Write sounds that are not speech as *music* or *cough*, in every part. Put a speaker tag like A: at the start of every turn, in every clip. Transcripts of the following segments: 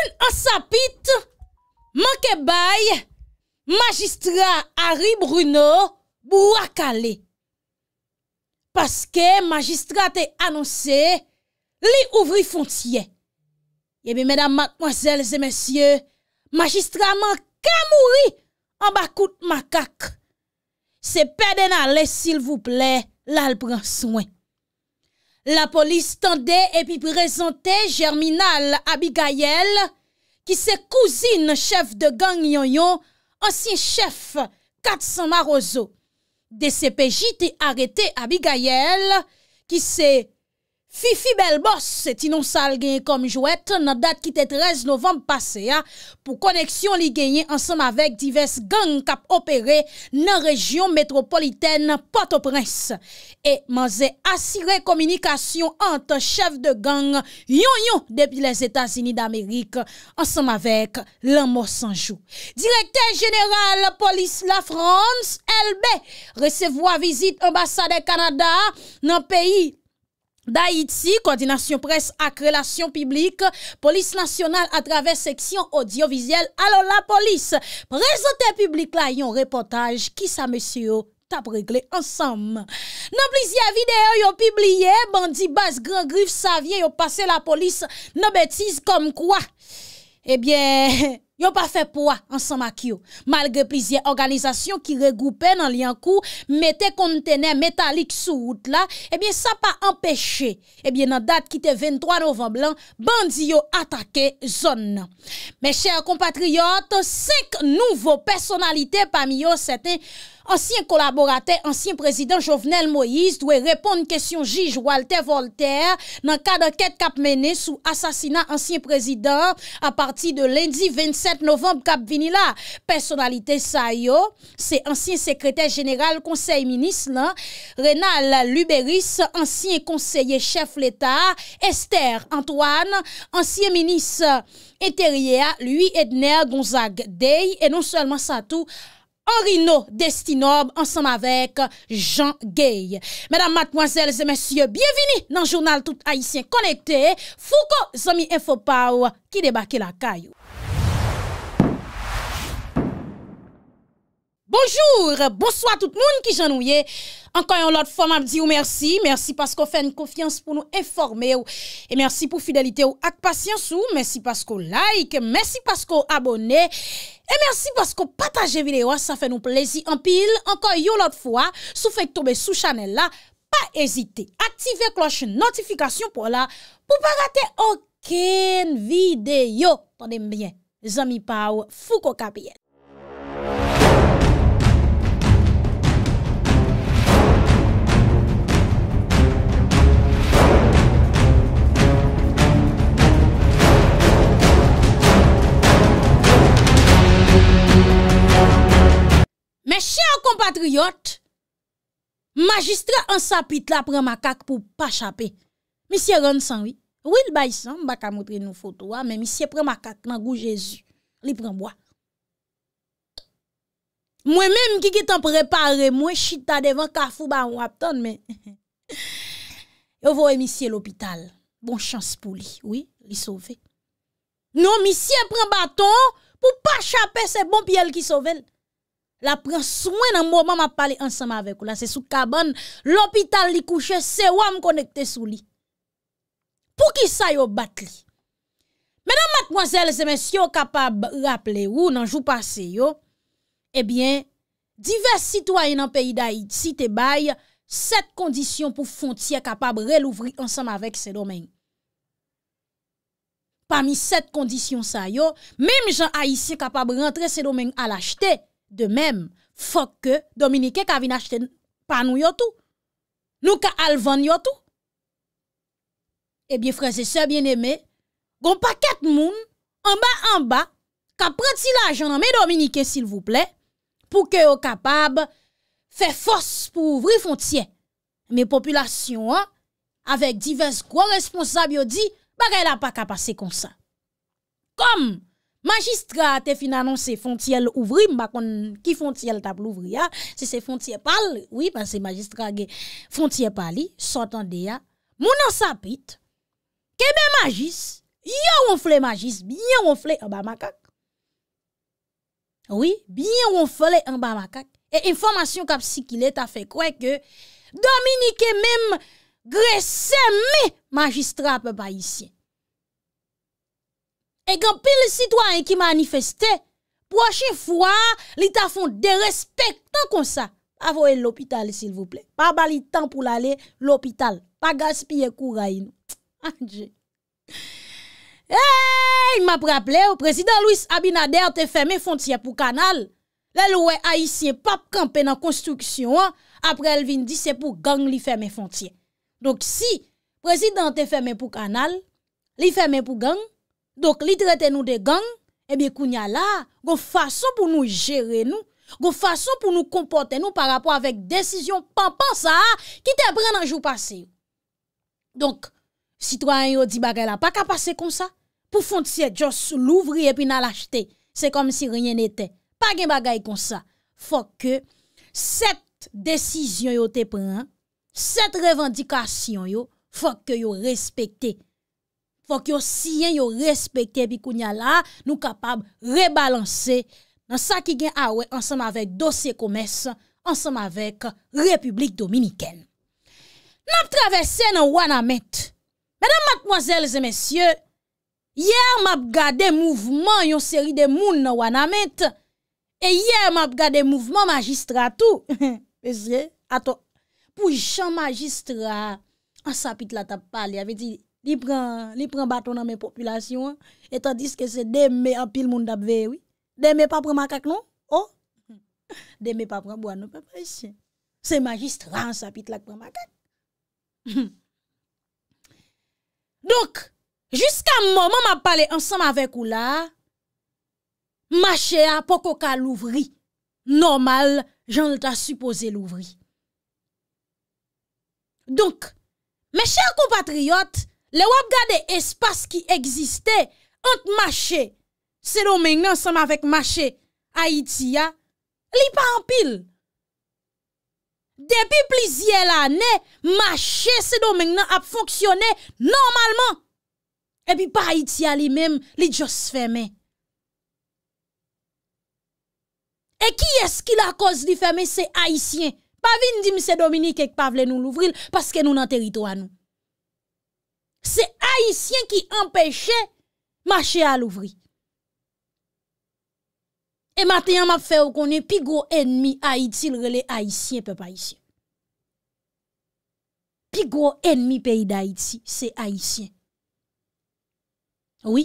A: Un ansapit manke bay magistra Harry Bruno bou akale. Paske magistra te annonse li ouvri fontye. Yebe medan madmoazel zemensye magistra manke amouri an bakout makak. Se peden ale sil vouple lal pran swen. La polis tende epi prezante germinal Abigayel ki se kouzine chef de gang yon yon, ansyen chef Katsan Marozo. De se pejite arete Abigayel ki se kouzine Fifi Belbos, ti non sal genye kom jwet, nan dat ki te 13 novem passe ya, pou koneksyon li genye ansam avek divers gang kap opere nan rejyon metropolitene Port-au-Prince. E man ze asire komunikasyon anta chev de gang yon yon depi les Etats-Unis d'Amerik ansam avek l'anmo sanjou. Direkter General Police la France, Elbe, resevo a vizit ambassade Kanada nan peyi Da iti, koordinasyon pres ak relasyon publik, polis nasyonal atrave seksyon audio-vizyel, alo la polis, prezote publik la yon reportaj ki sa mesyo tap regle ansam. Non plizye videyo yo pibliye, bandi bas gran grif savye yo pase la polis no betiz kom kwa? Ebyen... Yo pa fe po a ansan mak yo. Malge plizye organizasyon ki regoupe nan li an kou, mete kontene metalik sou wout la, ebyen sa pa empeshe. Ebyen nan dat ki te 23 novemb lan, bandi yo atake zon nan. Men chèr kompatriyot, sek nouvo personalite pa mi yo sete Ansyen kolaborate, ansyen prezident Jovenel Moïse dwe repon kèsyon jige Walter Voltaire nan kade kèd kap mène sou asasina ansyen prezident a parti de lendi 27 novembe kap vinila. Personalite sa yo, se ansyen sekretè general, konsey minis la, Renal Luberis, ansyen konseyè chef l'Etat, Esther Antoine, ansyen minis Eteria, lui Edner Gonzague Dey, et non seulement sa tou, Orino Destinob, ansanm avèk Jean Gueye. Mèdam, matmoazèl, zè mèsyè, bièvini nan jounal tout haïsyen konèkte, fouko zomi enfopaw ki debakè la kayou. Bonjour, bonsoit tout moun ki janouye. Enkoy yon lot fomap di ou mersi. Mersi pasko fèn kofyans pou nou eforme ou. E mersi pou fidelite ou ak pasyans ou. Mersi pasko like, mersi pasko abone. E mersi pasko pataje video, sa fè nou plezi anpil. Enkoy yon lot fwa, sou fèk tobe sou chanel la. Pa ezite, aktive kloche notifikasyon pou la. Pou pa rate oken video. Tande mbyen, Zami Pau, Fouko KPN. Mè chè an kompatriot, magistre an sapit la pren makak pou pa chapè. Mè chè ren san wè, wè l'bay san, baka moutre nou fotowa, mè mè chè pren makak, nan gou Jésus, li pren mwa. Mwè mèm ki ki tan preparè, mwè chita devan kafou ba wap ton, mè. Yo vou e mè chè l'opital, bon chans pou li, wè, li sove. Non, mè chè pren baton, pou pa chapè se bon pièl ki sove lè. La pren souwen nan mouman ma pale ansanm avek ou. La se soukabon, l'opital li kouche, se wam konekte sou li. Pou ki sa yo bat li? Menan matmwazel, se men syo kapab raple ou nan jou pase yo, ebyen, eh divers sitwoyen nan peyi da iti te bay, set kondisyon pou fontye kapab relouvri ansanm avek se domen. Pamis set kondisyon sa yo, mem jan a iti kapab rentre se domen al achete, De menm, fok ke Dominike ka vin achten pa nou yotou, nou ka alvan yotou. Ebyen eh freze se, bien eme, goun pa ket moun, anba anba, ka prati la jounan me Dominike sil vouple, pou ke yo kapab fe fos pou ouvri fontien. Me populasyon an, avek divers kwa responsab yo di, bagay la pa ka pase konsa. Kom! Majistra te finanon se fontiel ouvri, mbakon ki fontiel tap louvri ya, se se fontiel pal, oui, pan se majistra ge fontiel pali, sotan de ya. Mounan sa pit, kebe majist, yon ronfle majist, byen ronfle en ba makak. Oui, byen ronfle en ba makak. E informasyon kap si ki leta fe kwe ke Dominique menm gresse me majistra pe bayisyen. ek an pil sitwany ki manifestè. Proche fwa, li ta fon de respèk tan kon sa. Avoye l'hôpital, s'il vous plè. Pa bali tan pou l'alè l'hôpital. Pa gaspillè kou rayn. *laughs* Anjè. Eyyy, m'ap rappelè, o prezident Louis Abinader te fèmè fontyè pou kanal. Lè louè a isye pap kampè nan konstruksyon an, apre el vin di se pou gang li fèmè fontyè. Dok si, prezident te fèmè pou kanal, li fèmè pou gang, Donk li treten nou de gang, ebi eh kounya la, goun fason pou nou jere nou, goun fason pou nou kompote nou par rapport avèk desisyon pan pan sa a, ki te pren nan jou pase. Donk, sitwany yo di bagay la, pa ka pase kon sa? Pou fond siye, jous louvri epi nan lachete, se kom si rinyen ete, pa gen bagay kon sa. Fok ke, set desisyon yo te pren, set revendikasyon yo, fok ke yo respekte. Fok yo siyen, yo respekte bi kounya la, nou kapab rebalanse nan sa ki gen awe ansam avek dosye koumes, ansam avek Republik Dominiken. Map travese nan wana met. Madame, mademoiselles et messieurs, yer map gade mouvment yon seri de moun nan wana met, e yer map gade mouvment magistratou. E zre, ato, pou yon magistrat, an sapit la tapal, yave di... Li pren baton nan men populasyon. Etan diske se deme apil moun dab vewi. Deme papre makak nou? O? Oh? *laughs* Deme non, papre moun. Se magistran sa pit lak premakak. *laughs* Donk, Juskan moun, moun map pale ansanm avek ou la, Mache a pokoka louvri. Normal, jen lta supose louvri. Donk, Mèche akou patriyot, Le wap gade espas ki egziste ant mache se domen nan seman vek mache Haitia, li pa ampil. Depi pliziel ane, mache se domen nan ap fonksyone normalman. E pi pa Haitia li men, li jos feme. E ki eski la koz di feme se Haitien? Pa vin di mse Dominique ek pa vle nou louvril paske nou nan teritwa nou. Se Haitien ki empèche Mache a louvri E matè yon map fè ou konè Pi gwo enmi Haiti le rele Haitien Pe pa Haitien Pi gwo enmi peyi Da Haiti se Haitien Ouwi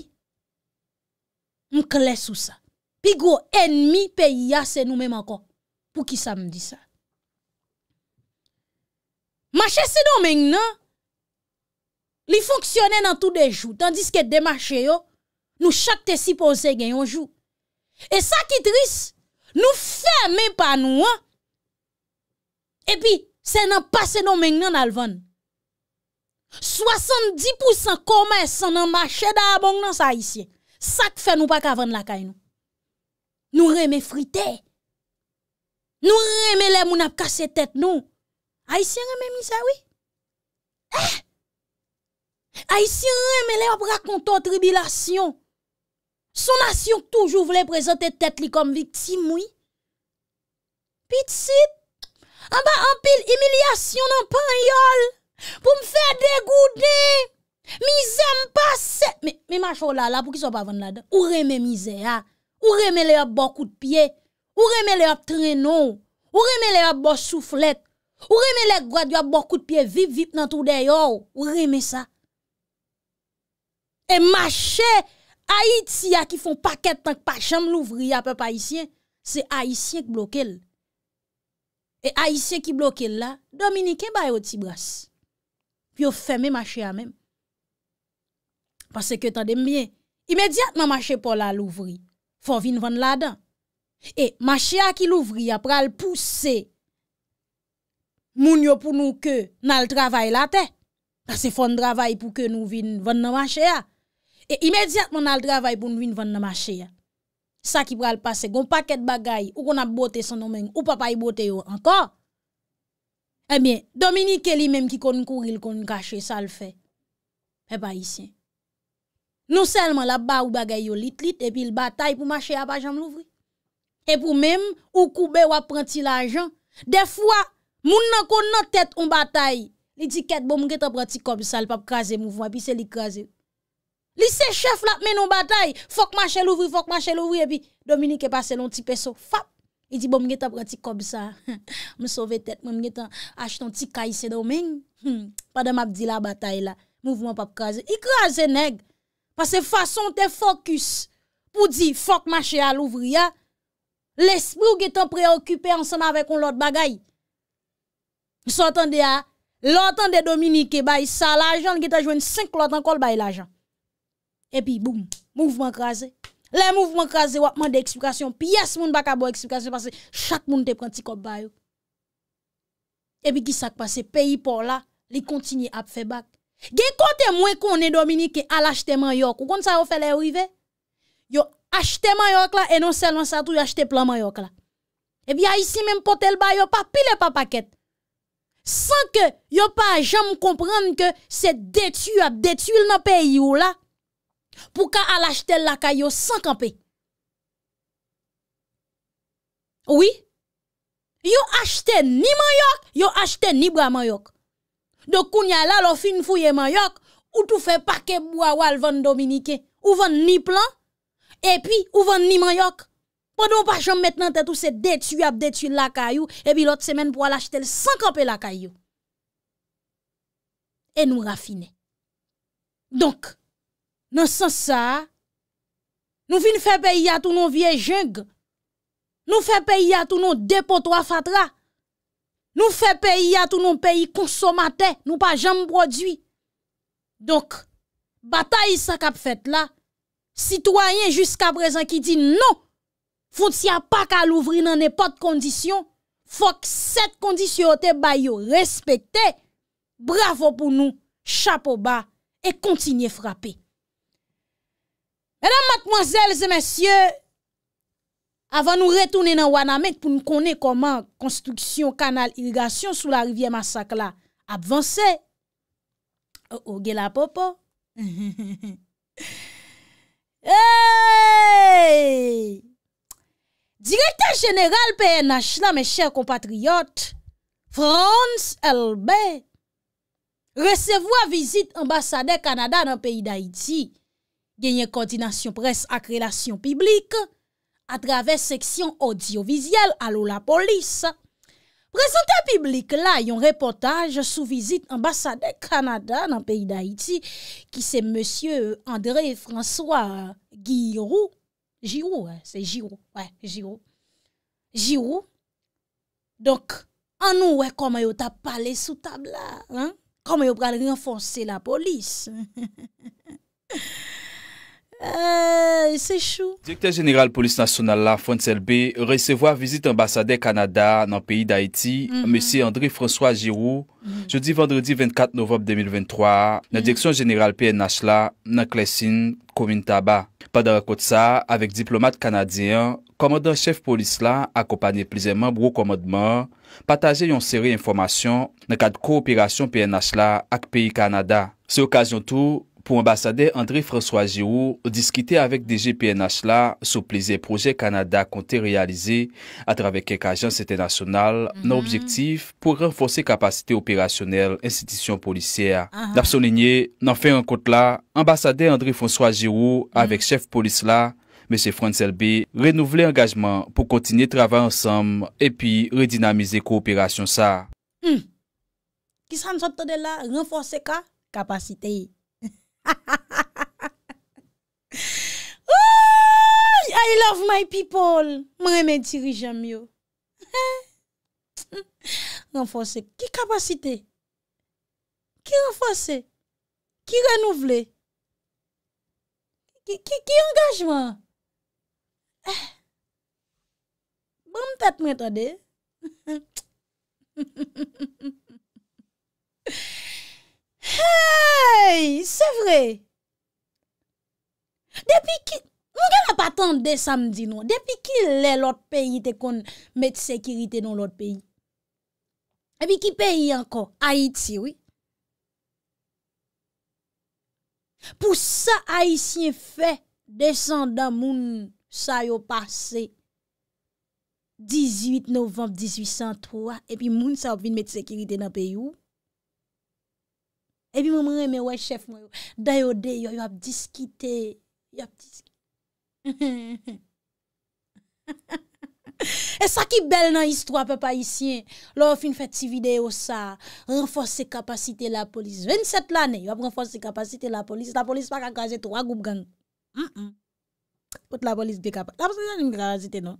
A: M kle sou sa Pi gwo enmi Peyi ya se nou men man kon Pou ki sa m di sa Mache se nou men yon nan Li foksyone nan tou de jou, tandis ke demache yo, nou chak te si pose gen yon jou. E sa ki tris, nou fè men pa nou an. E pi, se nan pase nou men gen nan alvan. 70% koumen se nan mache da abon nan sa Aisyen. Sa ki fè nou pa kavan lakay nou. Nou reme frite. Nou reme le moun ap kase tet nou. Aisyen reme misawi. Eh! Ay si reme le ap rakonto tribilasyon, sonasyon k toujou vle prezante tet li kom viktime mwi. Pit si, anba anpil emilyasyon nan pan yol, pou m fe degoude, mi zem pa se... Me macho la la pou ki so pa vende la de, ou reme mize ya, ah. ou reme le ap bon kout piye, ou reme le ap trenon, ou reme le ap bon souflet, ou reme le ak gwa di ap bon kout piye, vip vip nan tou de yor, ou reme sa. E mache Aitia ki fon paket tanke pa chanm louvri apèp Aitien, se Aitien ki bloke l. E Aitien ki bloke l la, Dominique baye ou tibras. Pi ou feme mache a men. Pase ke tande mwen, imediat nan mache pou la louvri, fon vin vann la dan. E mache a ki louvri apèp al pousse, moun yo pou nou ke nan l travay la ten. Pase fon travay pou ke nou vin vann nan mache a. E imediatman al dravay pou nou vin van nan mache ya. Sa ki pral pase, goun paket bagay, ou kon ap bote son nomeng, ou papay bote yo, ankor. Ebyen, eh Dominique ke li menm ki kon kouril, kon kache, sa l fè. Eba, isyen. Nou selman la ba ou bagay yo lit-lit, epi l batay pou mache ya ap ajam louvri. E pou menm, ou koube wap pranti l ajan. De fwa, moun nan kon nan tèt on batay, l etiket bon mwen geta pranti kop, sa l pap kaze mouvman, pi se li kaze mouvman. Lise chef la menon batay. Fok machè louvri, fok machè louvri. E pi Dominique passe loun ti pe so. Fap. E di bom nge ta prati kob sa. *laughs* M souve tet. M nge ta achitoun ti kayise domen. Hmm. Padè m ap di la batay la. Mouvment pap kaze. I kaze neg. Pase fason te fokus. Pou di fok machè louvri ya. L'esprou gen tan preokupè ansan avè kon lout bagay. Sot an de ya. Lout an de Dominique bay sa. L'ajan gen tan jwen 5 lout an kol bay l'ajan. Epi boum, mouvment kreze. Le mouvment kreze wapman de eksplikasyon. Pi yes moun baka bo eksplikasyon. Pase chak moun te pranti kop bayo. Epi gisa kwa se peyi pou la. Li kontini ap fe bak. Gen konte mwen konen Dominique al achete manyok. Ou kont sa yo fe non le wive? Yo achete manyok la. E non selman sa tou yo achete plan manyok la. Epi a isi menm potel bayo pa pile pa paket. San ke yo pa jom komprend ke se detu ap detu il nan peyi ou la. pou ka alachete lakay yo sankanpe. Oui, yo achete ni manyok, yo achete ni bra manyok. Do kounya la lo fin fouye manyok, ou tou fe pake bou a wal van dominike, ou van ni plan, e pi ou van ni manyok. Pwa do pa jom metnan te tou se detu yap detu lakay yo, e pi lot semen pou alachete l sankanpe lakay yo. E nou rafine. Donk, Nan san sa, nou vi nou fe peyi a tou nou vie jeng, nou fe peyi a tou nou depotwa fatra, nou fe peyi a tou nou peyi konsomate, nou pa jem prodwi. Donk, batay sa kap fet la, sitwanyen jiska prezan ki di nou, fout siya pa ka louvri nan epot kondisyon, fok set kondisyote ba yo respete, bravo pou nou, chapo ba, e kontinye frape. Madame Matmozelle, zè mèsyè, avan nou retounen nan Wanamek pou nou konen koman konstruksyon kanal irigasyon sou la rivye Massakla avansè. Oge oh, oh, la popo. *laughs* Direkta jeneral PNH la mè chèr kompatriyot, Frans Elbe, resevo a vizit ambassade Kanada nan peyi d'Haïti. genyen koordinasyon pres ak relasyon publik, atrave seksyon audiovisyal alou la polis. Prezente publik la yon reportaj sou vizit ambasade Kanada nan peyi da Iti, ki se monsie André François Giroux. Giroux, se Giroux. Ouais, Giroux. Giroux. Donc, anou, koman yo tap pale sou tabla, koman yo pral renfonse la polis. *laughs* Eyyy, euh, se chou.
B: Direkter General Police National mhm. mhm. la, Fonsel B, resevo a vizit ambasade Kanada nan peyi d'Haïti, M. André François Giroux, jodi vendredi 24 novembe 2023, nan direksyon general PNH la, nan klesin komin taba. Padar akot sa, avek diplomat Kanadyen, komodan chef polis la, akopany plizèman bro komodman, pataje yon seri informasyon nan kad koopirasyon PNH la ak peyi Kanada. Se okasyon tou, pou ambasade André François Giroud diskite avèk DG PNH la sou pleze proje Kanada kontè realize a travèk ek ajan sète nasyonal nan mhm. objektif pou renforsè kapasite operasyonel insidisyon polisyè. Dap son line, nan fè an kote la, ambasade André François Giroud mhm. avèk chèf polis la, mèche Fransel B, renouvelè engajman pou kontinye travè ansèm epi redinamize ko operasyon sa.
A: Hmm, kis an sote de la renforsè ka kapasite yi? Ha ha ha ha ha ha ha! Oooo! I love my people! Mwen reme dirijanmyo. Ha *laughs* ha ha ha ha! Renfonse. Ki kapasite? Ki renfonse? Ki renouvle? Ki, ki, ki engajman? Ha! Eh. Bon tat men tade. Ha ha ha ha ha! Hey, se vre. Depi ki, mwen gen apatande samdi nou. Depi ki le lot peyi te kon met sekirite nou lot peyi. Epi ki peyi ankon, Haiti wè. Pou sa Haitien fè, desan dan moun sa yo pase. 18 novem, 1803. Epi moun sa ou fin met sekirite nan peyi ou. Epi mwen mwen mwen mwen wey chef mwen yo, dayo de yo yo ap diskite, yo ap diskite. E sa ki bel nan histro apè pa isyen, lò ou fin fè ti video sa, renforsè kapasite la polis. 27 l'anè yo ap renforsè kapasite la polis, la polis pa ka gazete wagoub gang. Pot la polis be kapasite, la polis nan yon grazite nou.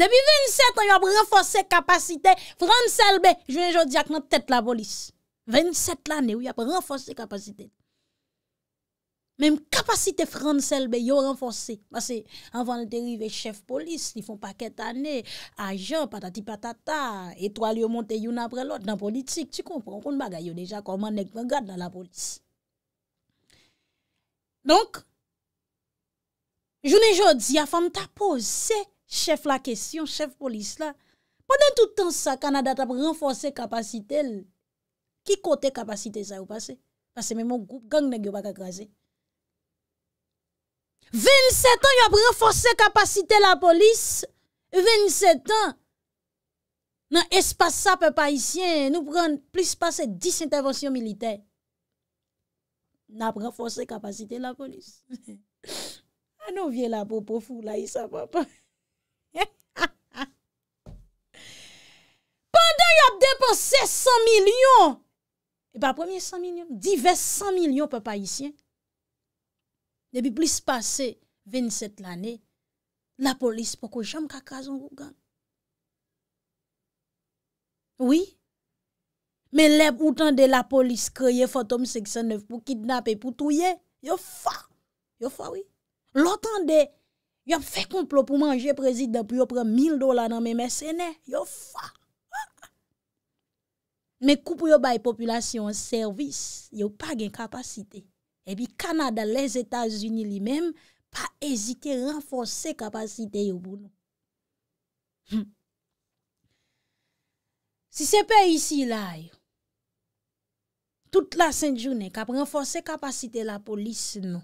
A: Depi 27 an yo ap renforsè kapasite, fran selbe, jwen jò di ak nan tèt la polis. 27 l'année ou y ap renforse kapasite. Mèm kapasite fran sel be yo renforse. Basè, an van derive chef polis, li fon paket anè, ajan, patati patata, etwa li yo monte yon apre lòt, nan politik, tu konpron, kon bagay yo deja koman nek vengad nan la polis. Donk, jounen jòdzi, a fam ta pose, se chef la kesyon, chef polis la, ponen toutan sa, kanada tap renforse kapasite lè, Ti kote kapasite sa ou pase? Pase men moun gang ne gyo baka krasi. 27 an yo ap renfonse kapasite la polis. 27 an. Nan espasa pe Parisien. Nou pren plus pase 10 intervensyon milite. Nan ap renfonse kapasite la polis. An *laughs* nou vye la bo po fou la yi sa pa pa. *laughs* Pendan yo ap depose 100 milyon. E pa premier 100 milyon, divers 100 milyon pa pa isyen. Ne bi plis pase 27 l'anè, la polis poko jam kakazan wou gan. Oui, men lep outan de la polis kreye fotom 69 pou kidnap e pou touye, yo fwa. Yo fwa, oui. Lotan de, yo fwe komplo pou manje prezid api yo pre 1000 dola nan men mè sène, yo fwa. Men kou pou yo bay populasyon servis, yo pa gen kapasite. E pi Kanada, les Etats-Unis li men, pa ezite renfonse kapasite yo bou nou. Si se pe isi la, tout la sènt jounè, kap renfonse kapasite la polis nou.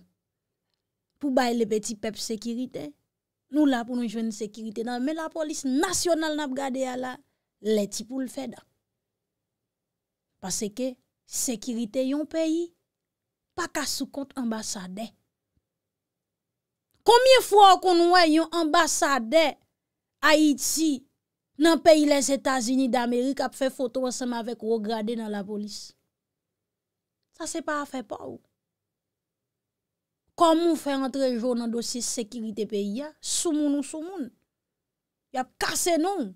A: Pou bay le peti pep sekirite, nou la pou nou jwen sekirite nan, men la polis nasyonal nap gade ya la, leti pou l'fèdak. Paseke, sekirite yon peyi, pa ka sou kont ambasade. Komiye fwa kon wè yon ambasade Haiti nan peyi les Etats-Unis d'Amerik ap fè foto ansem avèk rograde nan la polis. Sa se pa a fè pa ou. Koman fè rentre joun nan dosye sekirite peyi ya, sou moun ou sou moun. Ya kase nou ou.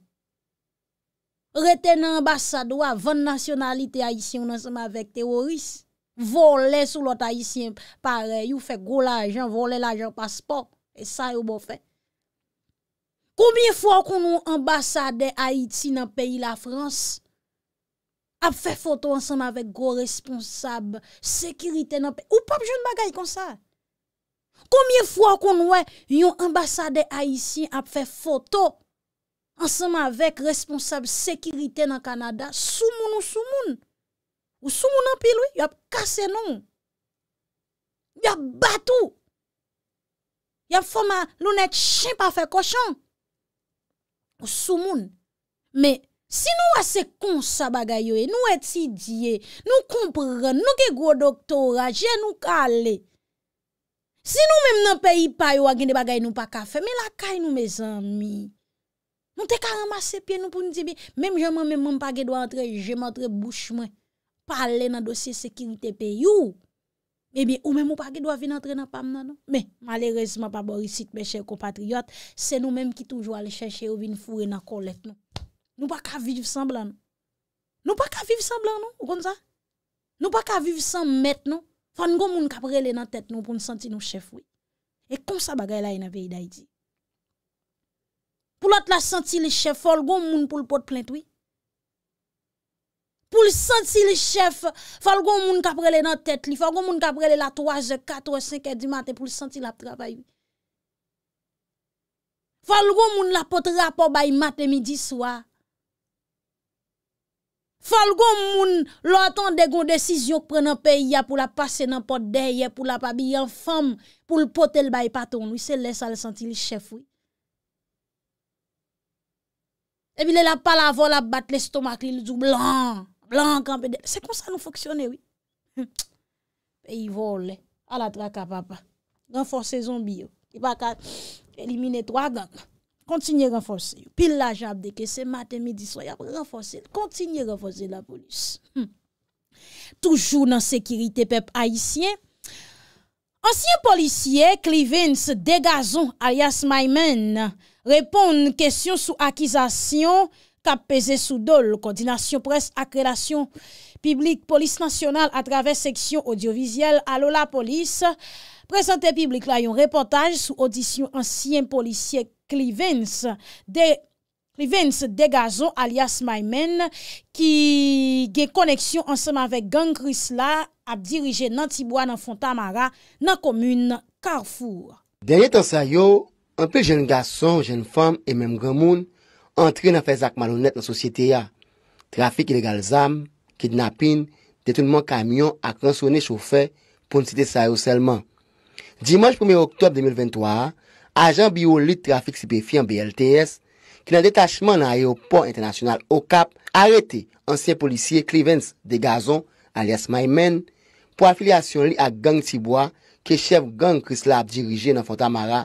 A: retene ambasado a 20 nasyonalite Haitien nan seman vek teoris, vole sou lot Haitien pare, ou fek go bon la ajan, vole la ajan paspor, e sa yo bo fe. Koumye fwa kon nou ambasade Haitien nan peyi la Frans, ap fe foto ansenman vek go responsab, sekirite nan peyi, ou pop joun bagay kon sa? Koumye fwa kon nou e yon ambasade Haitien ap fe foto, ansanman vek responsab sekirite nan Kanada, sou moun ou sou moun? Ou sou moun an pilou? Yap kase nou? Yap batou? Yap foma lounet chimp a fe koshan? Ou sou moun? Me, si nou ase konsa bagay yo e, nou etidye, nou kompren, nou ke gwo doktor aje, nou kalé. Si nou menm nan peyi pa yo a ginde bagay nou pa kafe, me lakay nou me zanmi. Mwen te ka ramase pye nou pou nite bi. Mwen jeman mwen mwen pa ge do a entre, jeman entre bouche mwen. Parle nan dosye sekirite pe you. Mwen bi ou mwen mwen pa ge do a vin entre nan pam nan nou. Men, malerese mwen pa borisit mwen che komatriot. Se nou mwen ki toujwa le che che ou vin fure nan kolet nou. Nou pa ka vivi san blan nou. Nou pa ka vivi san blan nou, ou kon sa? Nou pa ka vivi san met nou. Fon gom mwen kaprele nan tet nou pou n senti nou chef wè. E kon sa bagay la yon apè iday di. pou lot la santi li chef, fol goun moun pou l pot plente, oui. Pou l santi li chef, fol goun moun kaprele nan tet li, fol goun moun kaprele la 3, 4, 5 di mate, pou l santi la trabayi. Fol goun moun la pot rapo bayi mate midi swa. Fol goun moun lot an de goun desisyon prenen peyi ya, pou la pase nan pot dey ya, pou la pa biye yon fam, pou l potel bayi paton, oui. Se lè sa l santi li chef, oui. Demi lè la pal avol ap bat l'estomak lè, lè djou blan, blan kambèdè. Se kon sa nou foksyonè wè? *laughs* Pe yi volè, ala tra ka papa. Renforsè zonbi yo, ki baka elimine twa gang. Kontinye renforsè yo, pil la jab deke, se matè midi soy ap renforsè. Kontinye renforsè la polis. Hmm. Toujou nan sekirite pep haisyen. Ansyen polisye, Clevins Degazon alias My Man nan. Repon nan kesyon sou akizasyon kap peze sou dol. Koordinasyon pres ak relasyon publik polis nasyonal atraves seksyon audiovizyel alola polis. Presente publik la yon reportaj sou audisyon ansyen polisye Clevins Degazon alias My Men ki gen koneksyon ansenman vek gang Kris la ap dirije nan Tibwa nan Fontamara nan komune Carrefour.
C: Denye tan sa yo anpil jen gason, jen fom e menm gremoun antre nan fez ak malounet nan sosyete ya. Trafik ilegal zam, kidnapin, detounman kamyon ak ransone choufe pou nsite sa yo selman. Dimanj 1er oktob 2023, ajan biolit trafik sipefyan BLTS ki nan detachman nan ayopon internasyonal o kap, arete ansyen polisye Clevins de Gazon alias My Men pou afilyasyon li ak gang Tibwa ke chev gang Chris Lab dirije nan Fanta Mara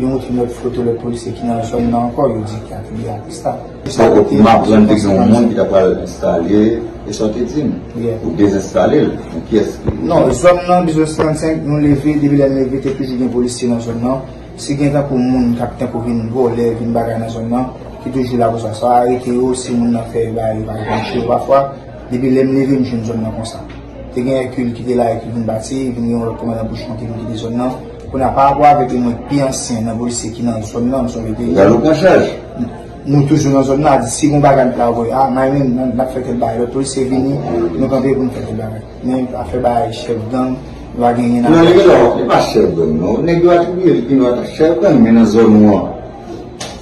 D: yon mwote mwote flote lè polise ki nan zon nan ankor, yon di kate bi akista. Mwa ap zon dek zon moun ki dapwa installe esote tim? Ou dezestale? Ou kye eski? Non, zon nan 1935, yon levè, debi lè levè, tepi joun gen polise ti nan zon nan, se gen zan pou moun kakten pou vin vò, lè vin baga nan zon nan, ki toujè la gozwa sa, a eke yo, si moun nan fè yon baga yon baga yon che, wafwa, debi lèm levè, joun zon nan konsa. Te gen ekul ki de la ekul vin bati, vin yon lè poma nan bouj kante yon ki de zon nan, pou nan pa apwa vek yon mwen pi ansen nan bolise ki nan, sou nan, sou vek dey. Gan nou kan chaj? Nou toujou nan zon nan, si goun bagan plavoy, a, may mwen nan bak fete bay, loutou se vini, nou kan dey pou mwen fete bay. Men, a fete bay, chev dan, yon a genye nan. Nan, yon nan, yon nan chev dan, nan yon nan choubi yon ki nou a ta chev dan, men nan zon nou an.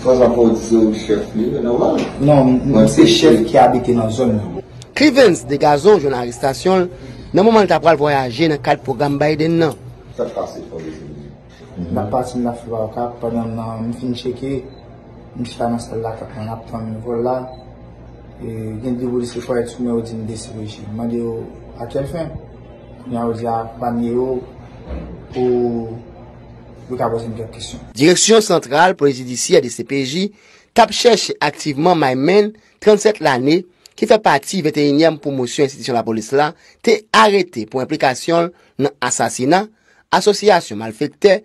D: Fos apwa ou di se ou chev li, nan wane? Nan, mwen se chev ki abite nan zon nou.
C: Krivens de gazon jounan restasyon, nan m
D: Nda mhm. pati mna fulwa wak ap, pa di an nan mn fin cheki, mn chika nan stel la kak an ap, tan mn vol la, e gen di bolise kwa etou mnen wote mn desi wichi. Mman yo akel fen, mnen wote ak banye yo, pou wika wote mn dek kisyon.
C: Direksyon sentral, polisi disi ADCPJ, tap chèche aktiveman may men, 37 l'anè, ki fè pati 21èm pou monsyon insiti chè la bolise la, te arete pou implikasyon nan asasina, asosyasyon mal fèkte,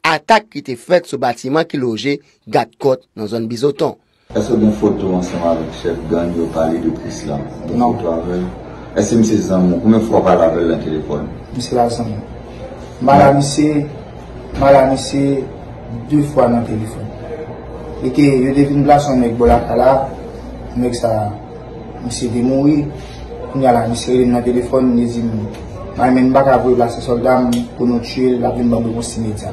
C: Atak ki te fèk sou batiman ki loje Gat kot nan zon bizotan
D: Eso gen fote tou manseman Chef Ganyo pali di Prislan non. Ese mse Zaman Koumen fwa pa lavel nan telefon Mse la zaman Ma la misè Du fwa nan telefon Eke yon devin blason mek bolakala Mse demoui Koumen la misè Len nan telefon Men bak avoy blase soldam Konot chwe laven babi wosine dja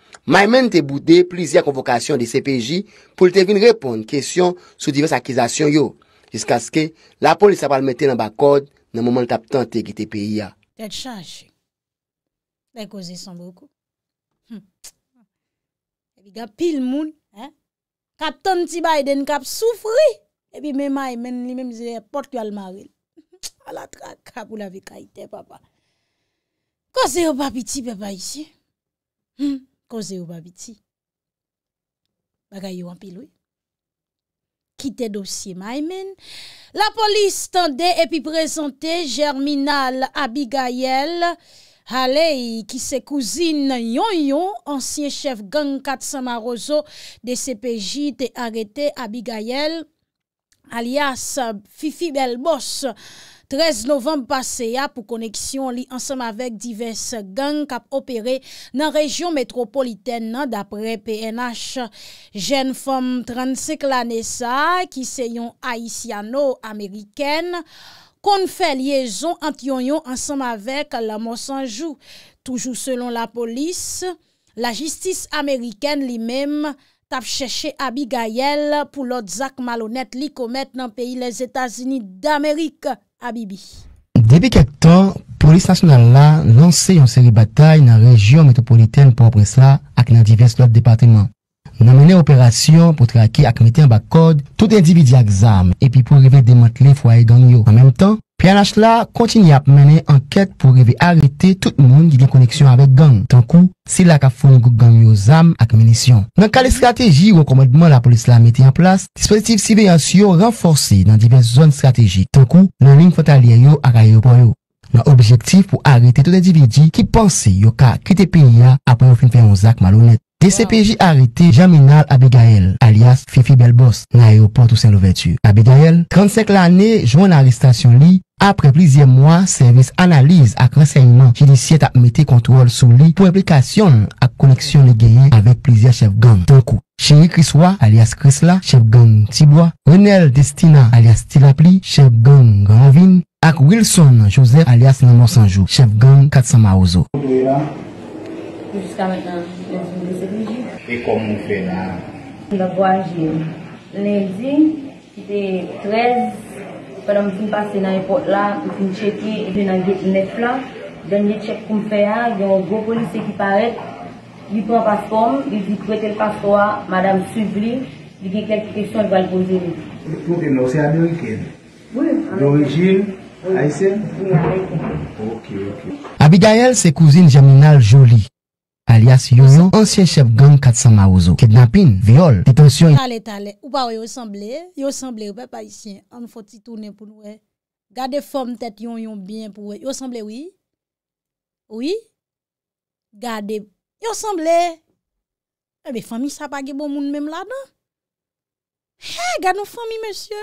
C: May men te boudé plizia konvokasyon di CPJ pou l te vin repond kèsyon sou divers akizasyon yo. Jiska skè la polis apal metè nan bakod nan mouman l tap tentè ki te peyi ya.
A: Kèd chanjè, mè kòzè son bèkou. Liga hm. e pil moun, katton ti bay den kap soufri, epi mè may men li mèm zè port kwa l maril. Hm. Alat kakap ou la vè kaitè papa. Kòzè yo papi ti pepa ishi. Hm. Koze ou babiti? Bagay ou anpiloui? Ki te dosye maymen? La polis tande epi prezante Germinal Abigayel. Halei ki se kouzine yon yon. Ansyen chef gang Kat Samaroso de CPJ te arete Abigayel. Alias Fifi Belbos. 13 novem passe ya pou koneksyon li ansam avek divers gang kap opere nan rejyon metropoliten nan. Dapre PNH, jen fom 35 lanesa ki seyon Haitiano-Ameriken kon fe liyezon ant yon yon ansam avek la monsanjou. Toujou selon la polis, la jistis Ameriken li mem tap cheche Abigayel pou lot zak malonet li komet nan peyi les Etasini d'Amerik. A bibi.
C: Depi ketan, polis nasyonal la lanse yon seri batay nan rejyon metropoliten pou apres la ak nan divers lot departement. nan mene operasyon pou trake ak meten bak kode tout individi ak zame, epi pou revè demantle fwae gang yo. Nan menm tan, Piyanash la kontini ap mene anket pou revè arete tout moun ki di koneksyon avek gang, tan kou sila ka foun goun gang yo zame ak menisyon. Nan kale strategi yo komodman la polis la meten anplas, dispozitiv si veyansyo renforsi nan diverse zon strategi, tan kou nan ling fota liye yo ak a yo pwoyo. Nan objektif pou arete tout individi ki panse yo ka kite penya apwe yo finfè yon zak malounet. DCPJ arrêté Jaminal Abigail, alias Fifi Belbos, na aéroport ou Saint-Louverture. Abigail, 35 l'année, à arrestation li, après plusieurs mois, service analyse j'ai renseignement qui contrôle mette contrôle sur li pour implication ak connexion li geye avec plusieurs chefs gang. toku Chéri Kriswa alias Chrisla chef gang Tibwa, Renel Destina alias Tilapli, chef gang Granvin, ak Wilson Joseph alias Nemo Sanjou, chef gang Katsama Ozo.
D: Hein. Jusqu'à maintenant, lundi, c'est Et comment vous faites là On a voyagé lundi, c'était 13. Pendant que je suis passé dans l'aéroport là, je
A: suis checké, je suis dans le 9 là. Dernier check qu'on fait là, il y a un gros policier qui paraît. Il prend pas passeport, il dit prêtez le passeport, madame suivez, il dit quelques
D: questions, il va le poser. Pour que c'est américaine. Oui. L'origine, Aïssène
A: Oui, haïtienne. Ok, ok.
C: Abigail, c'est cousine Jaminal Jolie alias Yoyo, ancien chef gang 400 Maouzo. Kidnapping, viol, détention. Tale,
A: tale, ou pas, vous semblé, vous semblé, ou pas, ici, on faut y tourner pour nous. E. Gardez forme tête yon yon bien pour Yo ressemble? oui. Oui. Gardez, yo ressemble? Eh bien, famille, ça pas bon monde même là-dedans. Hé, gardez nos familles, monsieur.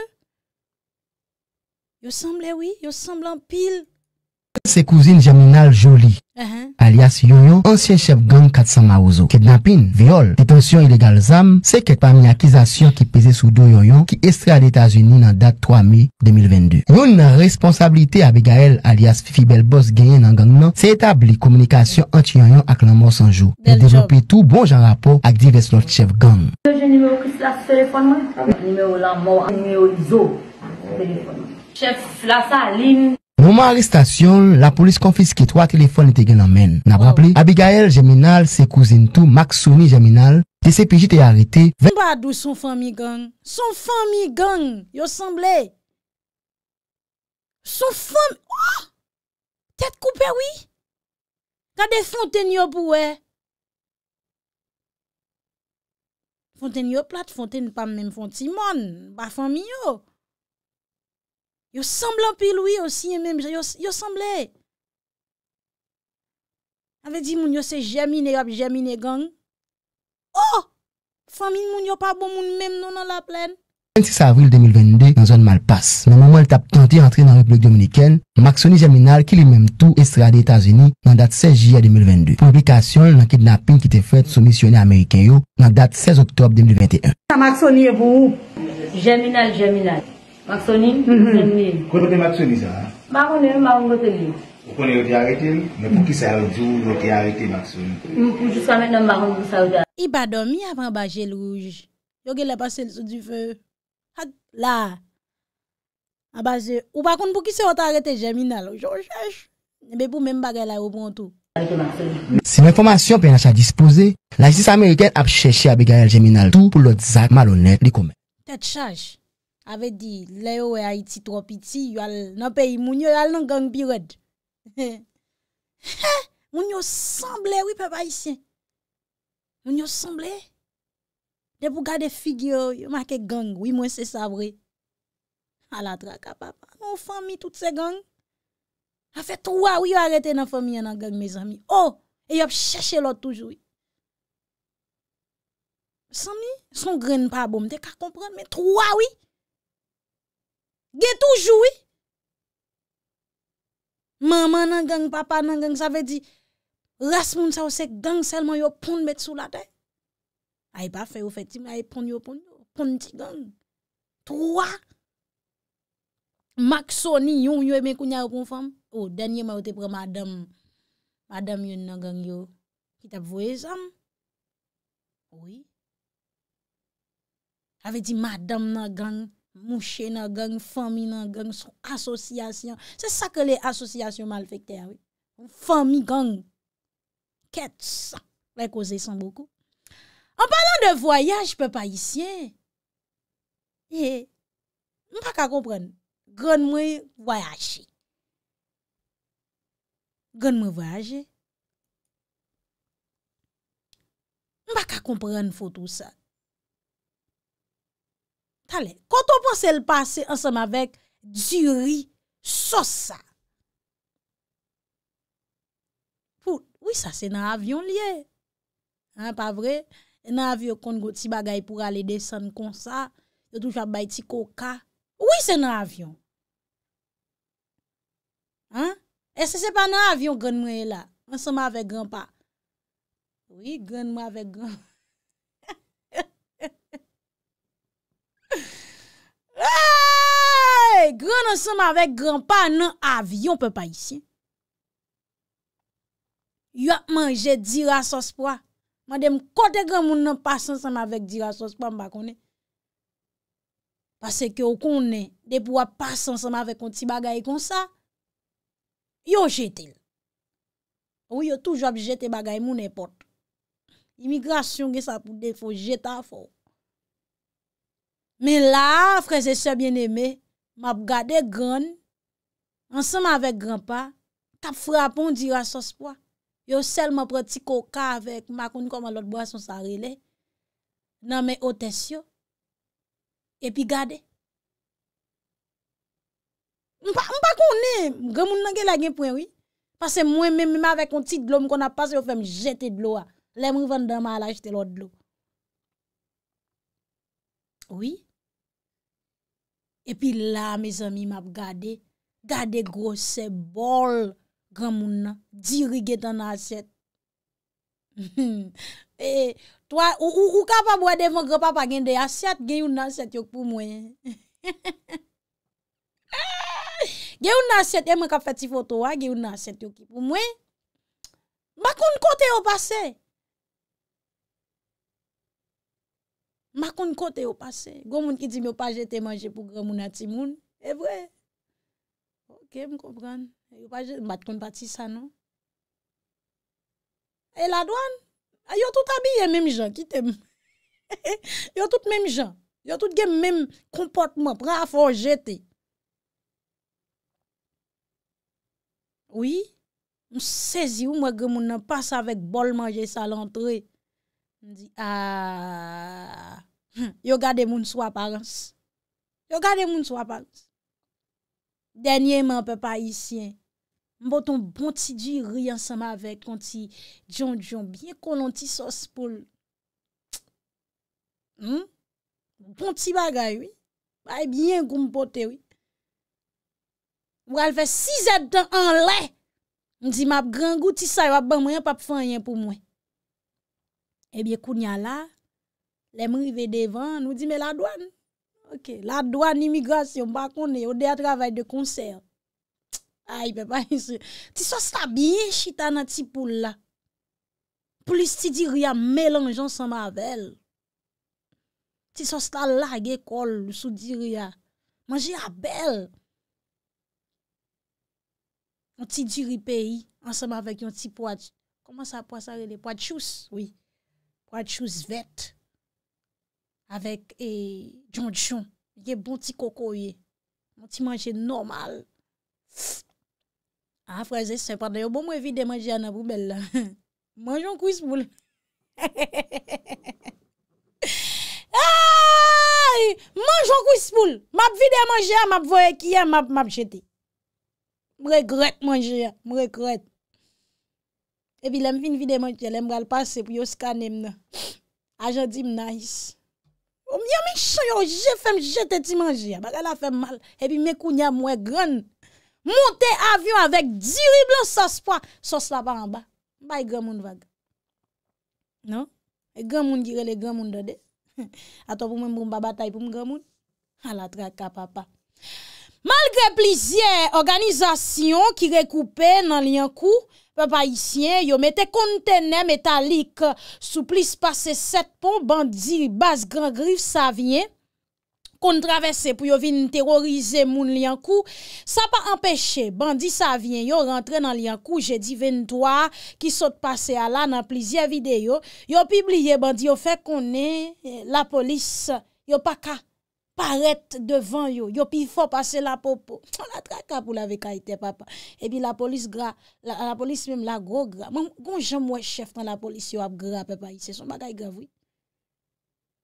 A: Yo ressemble? oui, vous ressemble en pile.
C: C'est cousines Jaminal Jolie. Uh-huh. alias Yoyo, ancien chef gang 400 Maouzo. Kidnapping, viol, détention illégale zam, c'est quelque parmi qui pesait sur deux Yoyo do est extrait à états unis la date 3 mai 2022. Une responsabilité avec Gaël, alias Fifi Boss, dans le gang non, c'est établi communication entre Yoyo la mort mors jour. déjà tout tout bon genre rapport avec divers autres chefs gang.
D: Chef la
C: Mouman arrestasyon, la polis konfiske 3 telefon nite gen anmen. Nabraple, Abigail Jeminal, se kouzine tou, Max Soumi Jeminal, te se pijite yarete, Vimba
A: adou son fami gang. Son fami gang, yo sanble. Son fami... Tete koupe wii? Kade fonten yo pou we? Fonten yo plat, fonten pa men fonti mon. Ba fami yo. Yo semblè pè lou yon si yon mèm, yo semblè. Ave di moun yo se jèmine yop jèmine gang. Oh! Famine bon, moun yo pa bon moun mèm nou nan la plèn.
C: 26 avril 2022, nan zon malpas. Nan mèm wèl tap tenti rentre nan Republik Dominikel, Maksoni Jeminal ki li mèm tou estrade Etats-Unis nan dat 16 jè 2022. Publikasyon lankid na pin ki te fèd sou missionè Ameriken yo nan dat 16 oktob 2021.
A: Maksoni yon mèm ou? Jeminal, Jeminal. Maksoni, mwen mhm. men. Kote Maksoni zara? Mwakone, mwen mwakone Maksoni.
D: O kone yote arete, mwen pou ki se arete, yote arete Maksoni.
A: Mwen pou jousa men mwakone Maksoni. I pa domi avan baje louj. Yoke le pase l sou di fe. Had la. A baze, ou bakone pou ki se ote arete jeminal. O jò chèj. Mwen pou mwen bagay la yo pwantou. Bon mwakone Maksoni.
C: Se mwen fomasyon pe yon achad dispouze, la jis Amerikè ap chèj che abe gayel jeminal tou pou lòt zak malonèt di kome.
A: Tèt chèj Ave di, le yo we a iti tro piti, yo al nan peyi, moun yo al nan gang birod. *laughs* Moun yo sanble, we pe pa isyen. Moun yo sanble. De pou gade figyo, yo make gang, we mwen se sabre. A la traka, papa. Moun fami, tout se gang. A fe troua, we yo arete nan fami, nan gang, me zami. Oh, e yop cheshe lor toujou. Sanmi, son gren pa bom, de ka kompran, me troua, we. Ge toujou e. Mama nan gang, papa nan gang. Sa ve di, las moun sa ou sek gang selman yo poun met sou la te. Ay pa fe ou fe tim, ay poun yo poun yo. Poun ti gang. Troa. Maksoni yon yon men kounya ou konfam. O, denye ma ou te pre madam. Madam yon nan gang yo. Ki ta vwe zam. Ou e. Sa ve di madam nan gang. Mouché nan gang, fami nan gang, sou asosyasyan. Se sa ke le asosyasyon mal fèk ter. Fami gang. Kèt sa. Lè ko zè san boku. An palan de voyaj, pe pa isye. M pa ka kompren. Gèn mè voyaj. Gèn mè voyaj. M pa ka kompren fò tou sa. Tale, koto pou se l'pase, an seman vek, di ri, sosa. Ou, ou sa, se nan avyon liye. An, pa vre? Nan avyon kon go ti bagay pou ale desen kon sa, yo toujwa bay ti koka. Ou, ou se nan avyon? An, e se se pa nan avyon gwen mwen la, an seman vek gwen pa. Ou, ou, gwen mwen vek gwen pa. He, he, he, he. Gran nan seman vek gran pa nan avyon pe pa isi Yo ap manje dira sospo a Ma dem kote gran moun nan pasan seman vek dira sospo a mba konen Pase ke okon nen depo wap pasan seman vek konti bagay kon sa Yo jete Ou yo toujop jete bagay moun e pot Immigrasyon gen sa pou defo jete a fo Men la, freze se bien eme, map gade gran, ansan ma vek granpa, tap frapon diwa sospoa, yo sel ma pre ti koka avek, makon ni koman lot boason sa rele, nan men ote syo, epi gade. Mpa konen, gremoun nage la genpwen, oui, pase mwen men mwen avek onti dlo, mwen kon apase yo fèm jete dlo a, le ah. mwen vende ma ala jete lot dlo. Oui, Epi la, me zami map gade, gade gose bol gwa mounan, diri getan *laughs* aset. Ou ka pa bwede mwen gwa pa pa gen de aset, gen yon aset yon pou mwen. Gen yon aset, e mwen ka feti foto wa, gen yon aset yon pou mwen. Bakoun kote yo *laughs* pase. Ma kon kote yo pase, gomoun ki di mi yo pa jete manje pou gremoun ati moun, e vwe. Ok, m kon pran, yo pa jete manje pou gremoun ati moun, e la dwan. Yo tout abye menm jan, ki tem. *laughs* Yo tout menm jan, yo tout gen menm kompotman, pran afor jete. Ouye, m sezi ou mwa gremoun nan pase avek bol manje sa lantreye. Ah, hmm, yo gade moun sou aparans. Yo gade moun sou aparans. Denye mwen pe pa isyen. Mboton bon ti di riyan sama vek. Kon ti djon djon. Biye konon ti sos pou. Hmm? Bon ti bagay wye. Baye biyen goun pote wye. Wye alve si zed dan an le. Mdi map gran gouti sa yo ap ban. Mwen pa pou fanyen pou mwen. Ebyè eh kounya la, lèm rive devan, ou di mè la douan. Ok, la douan imigrasyon, ba konè, ou de a travèl de konsè. Ay, pe pa yon se. Ti sòs la biye chitana ti pou la. Plis ti di ria mèlanjonsan mavel. Ti sòs la lage kol, sou di ria. Manjè a bel. Mwen ti di ripè yi, ansanman vek yon ti poat. Koman sa poat sa rene? Poat chous, wè. Kwa chouse vet. Avek e jondjon. Ye bon ti koko ye. Mon ti manje normal. A fraze sepande yo bon mwen vide manje an apou bel la. Manjoun kou ispoul. Manjoun kou ispoul. Mab vide manje an, mab voye ki an, mab jete. Mwen grek manje an, mwen grek. Epi lem fin vide manche, lem bral pase pou yo skanem nan. Ajan di m nan is. Omye mi chanyo, je fèm jete ti manje. Bak ala fèm mal. Epi me kounya mwe gran. Monte avyon avek diriblo sos pwa. Sos la pa an ba. Bay gran moun vag. Non? E gran moun girele gran moun dode. *laughs* Ato pou mwen mbou mbaba tay pou m gran moun. Alatra ka papa. Malgre plizye, organizasyon ki rekoupe nan liankou, pa pa isyen, yo mette kontene metalik sou pliz pase set pon, bandi bas gran grif sa vyen, kontravesse pou yo vin terorize moun liankou. Sa pa empeshe, bandi sa vyen, yo rentre nan liankou, jedi 23, ki sote pase ala nan plizye videyo, yo pibliye, bandi yo fe konen eh, la polis, yo pa ka. paret devan yo, yo pi fo pase la popo. On la traka pou la veka ite papa. Ebi la polis gra, la polis mèm la gro gra. Mwen kon jan mwen chef tan la polis yo ap gra pepa ite son bagay gra vwi.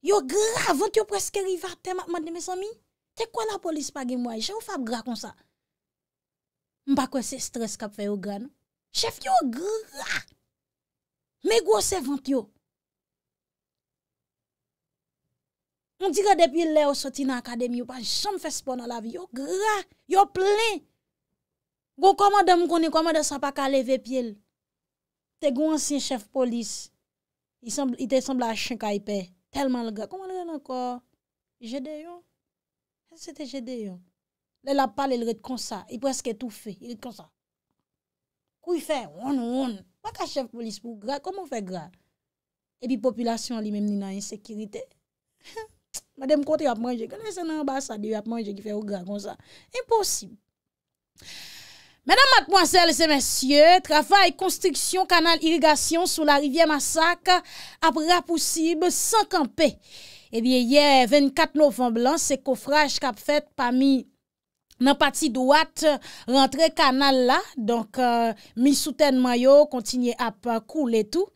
A: Yo gra, vwant yo preske rivar tem ap mande me son mi. Te kwa la polis pa gen mwen, je ou fap gra kon sa? Mwen pa kwen se stres kap fe yo gra nou. Chef yo gra. Me gwo se vwant yo. Moun dire depi lè ou soti nan akademi ou pa jom fespo nan la vi. Yo gra, yo plè. Gou komade moun koni, komade sa pa ka leve pi el. Te gou ansyen chef polis. I te sembla a chen ka ipè. Telman lè gra. Koman lè ren ankor? Je de yon? Se te je de yon? Lè la pal el rete kon sa. El preske tou fe. El rete kon sa. Kou y fe? Woun, woun. Wou ka chef polis pou gra? Koman fe gra? E pi populasyon li menm ni nan yon sekirite. Ha! Madèm konti ap manje, gwenè sè nan ambasade, ap manje ki fè ou gran kon sa. Imposib. Mèdam matmwansèl, sè mèsyè, travay konstriksyon kanal irrigasyon sou la rivye Massaka ap rapousib, sankanpe. Ebyè, eh yè 24 novemb lan, se kofraj kap fèt pa mi... nan pati do at rentre kanal la donk euh, misuten mayo kontinye ap koule tou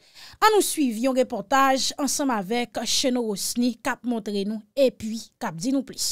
A: an nou suivyon reportaj ansam avek cheno Rosni kap montre nou epi kap di nou plis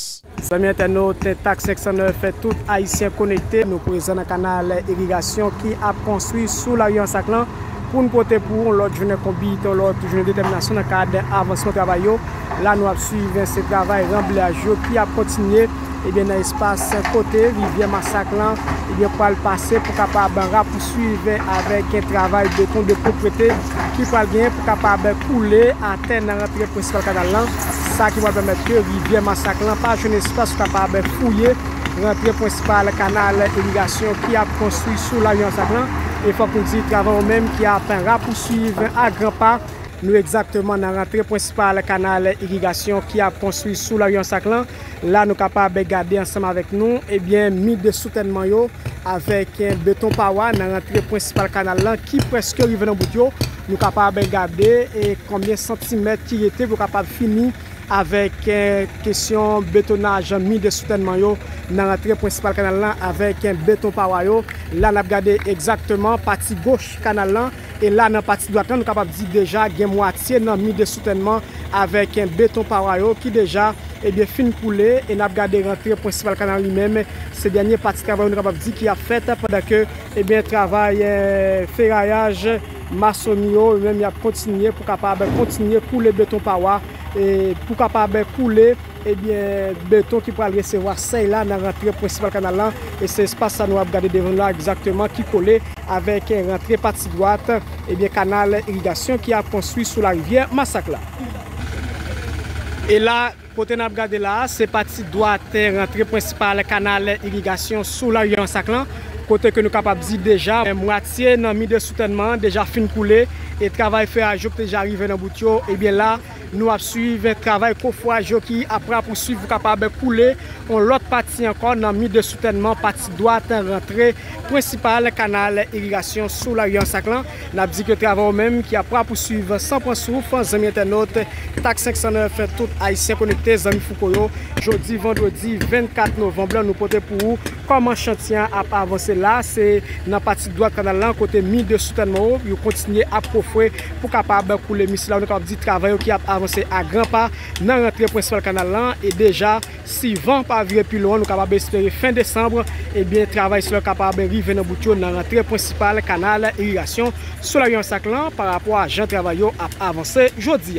E: semen ten nou ten tak seksyon nou fe tout aisyen konekte nou prezen kanal erigasyon ki ap konstwi sou la yon saklan pou nou pote pou lout jene kombite, lout jene determinasyon nan ka aden avansman travay yo la nou ap suive se travay ramble ajo ki ap kontinye ebyen eh nan espase sen kote rivye masaklan, ebyen eh pal pase pou kapaban rapu suive avek e travay beton de proprete ki pal gen pou kapaban koule aten nan rapire prinsipal katalan sa ki wap ap mette rivye masaklan pa jen espase pou kapaban fouye rapire prinsipal kanal emigasyon ki ap konstou sou lalyon saklan E fwa kou di travan ou menm ki a tanra pou suiv a gran pa. Nou e exaktman nan rentre prinsipal kanal irigasyon ki a pon suiv sou laryon sak lan. La nou kapar be gade ansanm avek nou. Ebyen mi de eh soutenman yo avek beton pawan nan rentre prinsipal kanal lan ki preske riven an bout yo. Nou kapar be gade e eh, kambien santimet ki yete vou kapar fini. avek eh, kesyon betonaj mi de soutenman yo nan rentre prinsipal kanal lan avek eh, beton paway yo la nap gade eksaktman pati goch kanal lan e la nan pati do akran nou kapap di deja gen mwati nan mi de soutenman avek eh, beton paway yo ki deja fin poule e nap gade rentre prinsipal kanal li men se denye pati travay nou kapap di ki a fete padak e ben travay ferayaj mason yo ou men yap kontinye pou kapap kontinye pou le beton paway E pou kapab koule, eh beton ki pral resevwa sey eh la nan rentre prinsipal kanal lan. E se espase sa nou ap gade devon la exactement ki kole avèk rentre pati doate kanal irrigasyon ki ap konstwi sou la rivye masak lan. E la, kote nan ap gade la, se pati doate rentre prinsipal kanal irrigasyon sou la rivye masak lan. Kote ke nou kapab zi deja, eh, mwati nan mi de soutenman deja fin koule. E travay fe ajop te jari ven an bout yo, e bien la... Nou ap suyve travay kofwaj yo ki ap pra pou suyve kapab pou koule. On lot pati ankon nan mi de soutenman pati doat an rentre. Principal kanal irrigasyon sou la riyan saklan. Nap di ke travay ou menm ki ap pra pou suyve sanponsou. Fon zami entenot tak 509 Fentout Aisyen Konekte, zami Foukolo. Jodi, vendredi, 24 novemble an nou pote pou ou. Koman chantyan ap avanse la? Se nan pati doat kanal lan kote mi de soutenman ou. Yo kontinye ap profwe pou kapab pou koule. Misil anon kap di travay ou ki ap avanse. Se eh a gran pa nan rentre prinsipal kanal lan E deja si van pa vire pilon Nou ka pa besitere fin desambre Ebyen travay se lò ka pa be rive nan boutio Nan rentre prinsipal kanal eryasyon Sou la riyan saklan Par apwa jan travay yo ap avanse jodi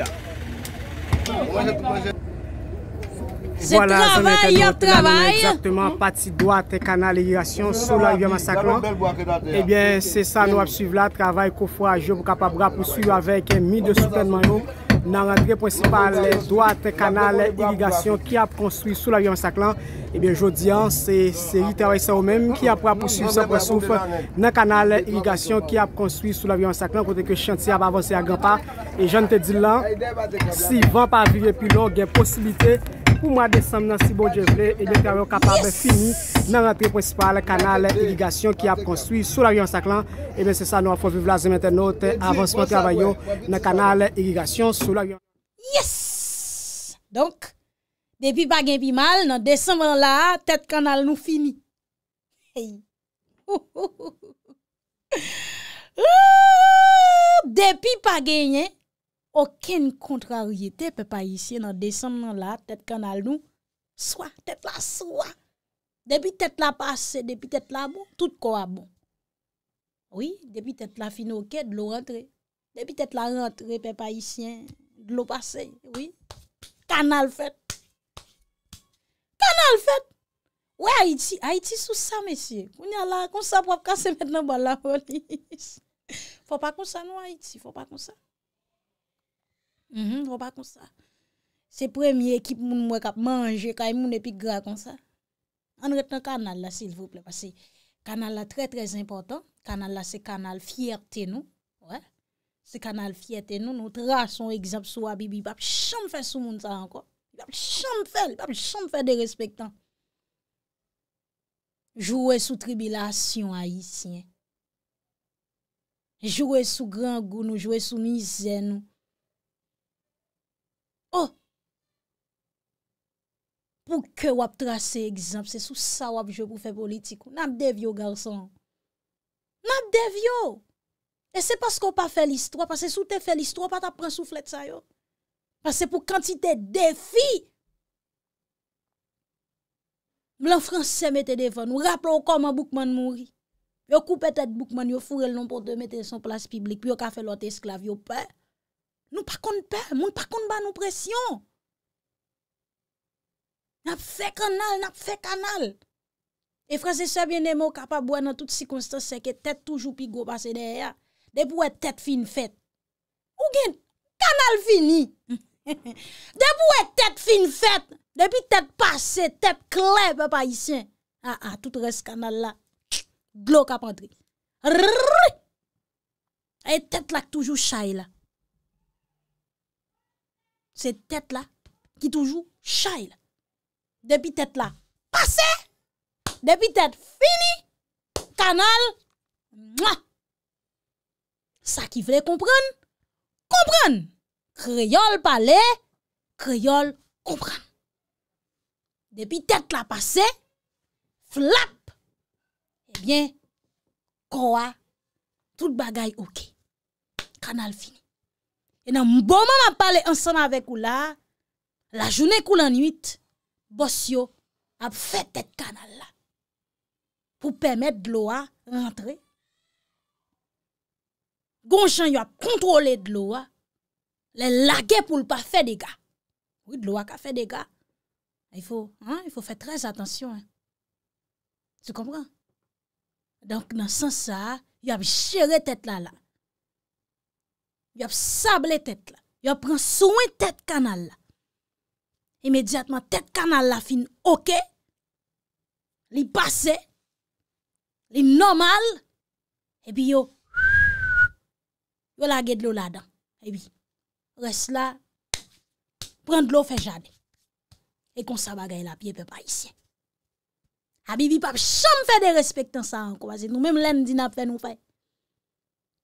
E: Voilà zon eten mot nan men Ejaktman pati doate kanal eryasyon Sou la riyan saklan Ebyen se sa nou ap suive la travay Ko fwa a jò pou ka pa bra pou suive Avay ke mi de soupe man yo nan randre prinsipal doa te kanal irrigasyon ki ap konstwi sou la viyon saklan. Ebyen, jodi an, se yi trawese ou menm ki ap wap konstwi sou prinsipal nan kanal irrigasyon ki ap konstwi sou la viyon saklan kote ke chanti ap avansi agan pa. E jen te di lan, si van pa avive pi lon gen posibite. pou mwa Desem nan Sibou Djevle, e nyon kanal nou kapabe fini nan rentre prensipal kanal irrigasyon ki ap konstwi sou la riyon saklan, e eh men se sa nou a foun vivla zemente nou te avansponti avanyo nan kanal irrigasyon sou la riyon saklan. Yes!
A: Donk, depi bagen pi mal nan Desem an la, tet kanal nou fini. Depi bagen ye, Aken kontraryete pe pa isye nan desam nan la, tet kanal nou, swa, tet la swa. Depi tet la pase, depi tet la bon, tout kwa bon. Oui, depi tet la finoke, de lo rentre. Depi tet la rentre, pe pa isye, de lo pase, oui. Kanal fete. Kanal fete. Ouye Haiti, Haiti sou sa mesye. Ounye la, konsa prop kase men nan bala foli. Fwa pa konsa nou Haiti, fwa pa konsa. Se premye ekip moun mwen kap manje Kay moun epi gra kon sa An reten kanal la sil vople Kanal la tre tre importan Kanal la se kanal fierte nou Se kanal fierte nou Non tra son egzap sou abibi Bab chanm fe sou moun sa anko Bab chanm fe de respektan Jouwe sou tribilasyon a yisye Jouwe sou grangoun nou Jouwe sou mizè nou O, oh! pou ke wap trase egzamp, se sou sa wap jo pou fe politik ou. Nam devyo, garson. Nam devyo. E se pas kon pa fe l'istro, pa se sou te fe l'istro, pa ta pran souflet sa yo. Pa se pou kantite defi. Mlan franse mette defon, ou rapple ou kon man boukman mounri. Yo koupe tet boukman, yo fure l'nompon de mette son plas piblik, pi yo ka fe lot esklav, yo pè. Nou pa kon pa, moun pa kon ba nou presyon. Nap fe kanal, nap fe kanal. E franse sebyen de mou kapabwa nan tout si konstan seke, tet toujou pi go basen de eya. De pou e tet fin fet. Ou gen kanal fini. De pou e tet fin fet. De pi tet basen, tet klep pa pa isen. A a, tout res kanal la. Glok apandri. E tet lak toujou chay la. Se tèt la ki toujou chayl. Depi tèt la pase, depi tèt fini, kanal, mwa. Sa ki vle kompran, kompran. Kreyol pale, kreyol kompran. Depi tèt la pase, flap, ebyen, eh kowa, tout bagay okey. Kanal fini. Et dans moment bon moment, parle ensemble avec vous là, la journée coule en nuit, bossio a fait tête canal là pour permettre de l'eau rentrer. Gonchan a contrôlé de l'eau, les laguer pour pas faire des gars. Oui, de l'eau a fait des gars. Il faut, hein, il faut faire très attention. Hein. Tu comprends? Donc, dans ce sens, ça, il a géré tête là là. yo ap sab le tet la, yo ap pran souwen tet kanal la, imedjatman tet kanal la fin, okey, li pase, li normal, epi yo, yo lage dlo la dan, epi, res la, pran dlo fe jade, epi kon sa bagay la pi, epi pa isye, api vi pap chanm fe de respekten sa anko, mwen lèm di nap fe nou fe,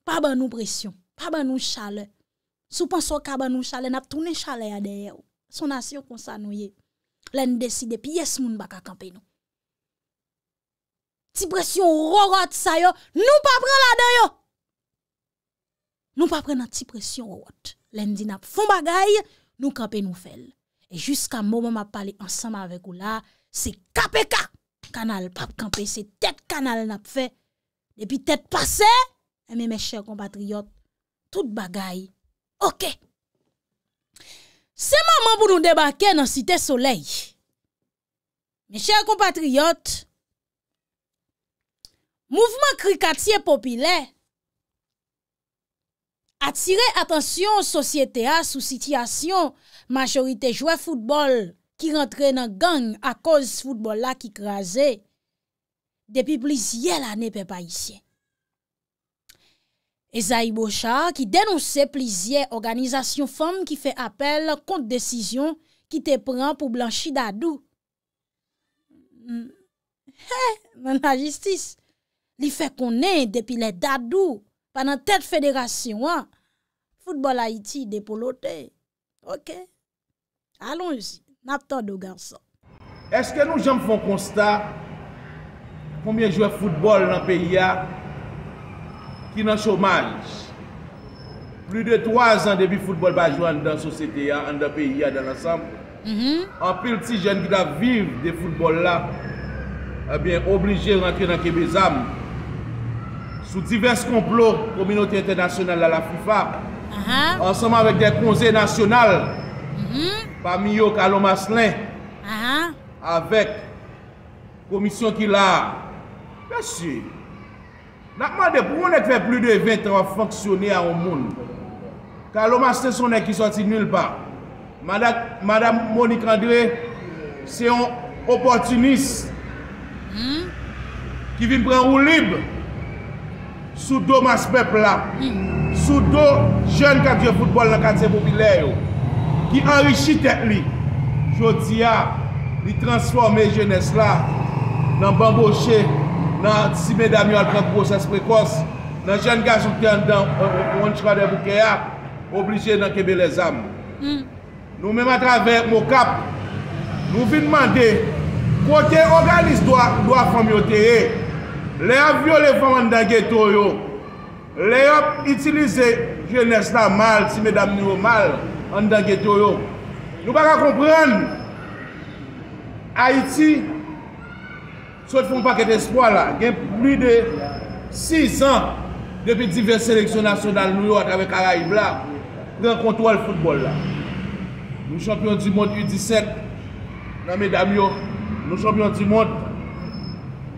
A: pa ban nou presyon, Pa ban nou chale. Sou pan sou ka ban nou chale, nap toune chale ya deye yo. Son asyo konsa nou ye. Len de side pi yes moun baka kampe nou. Ti presyon rorot sa yo, nou pa pre la deyo. Nou pa pre nan ti presyon rorot. Len di nap fon bagay, nou kampe nou fel. E jiska mou mou map pale ansama avek ou la, se kape ka. Kanal pap kampe, se tet kanal nap fe. E pi tet pase, eme me chè kompatriot, Tout bagay. Ok. Se maman pou nou debake nan site soley. Me chèr kompatriyot. Mouvment krikatye popile. Atire atensyon sosyete a sou sityasyon. Majorite jwe foutbol ki rentre nan gang a koz foutbol la ki kreze. Depi plis ye la ne pe pa isye. E Zayi Bocha ki denonsè plizye organizasyon fòm ki fè apel kont-désisyon ki te pran pou blanchi dadou. Mè hmm. nan la jistis, li fè konè depi le dadou panan tèd fèderasyon. Foutbol Haiti, depo lotè. Ok, alonj, nap tò do gansò.
F: Eske nou jèm fòm konsta, poumye jwè foutbol nan peyi ya, ki nan chomaj, pli de 3 an mm-hmm. de bi foutbol bajouan dan sosete ya, an da peyi ya dan lansam, an pel ti jen ki da viv de foutbol la, ebyen oblige renke nan kebezam, sou divers konplo, kominoti internasyonal la la FIFA, ansaman vek de konze nasyonal, pa mi yo kalom aslen, avek komisyon ki la, basi, Nakman de pou moun ek ve pli de 20 an fonksyoni an ou moun. Ka lo maste son ek ki soti nil pa. Mada Monique André se yon oportunis. Ki hmm? vin pren ou lib. Soudo maste pepla. Hmm. Soudo jen katye futbol nan katye popilè yo. Ki anri chi tek li. Jotia li transforme jen es la nan bamboshe. nan si me dam yo alprek proses prekos, nan jen gazouten an dan woun euh, euh, chwa de bouke ya, oblije nan kebe le zam. Hmm. Nou men matrave mokap, nou vi nman de, kote organiz doa, doa famyote e, le ap violevan an dan geto yo, le ap itilize jen esna mal, si me dam yo mal, an dan geto yo. Nou baka kompren, Haiti, Sot foun paket eskwa la, gen pli de 6 an depi diverse seleksyon nasyonal nou yot avè Karaib la, ren kontou al foutbol la. Nou champion di mond 8-17 nan me dam yo, nou champion di mond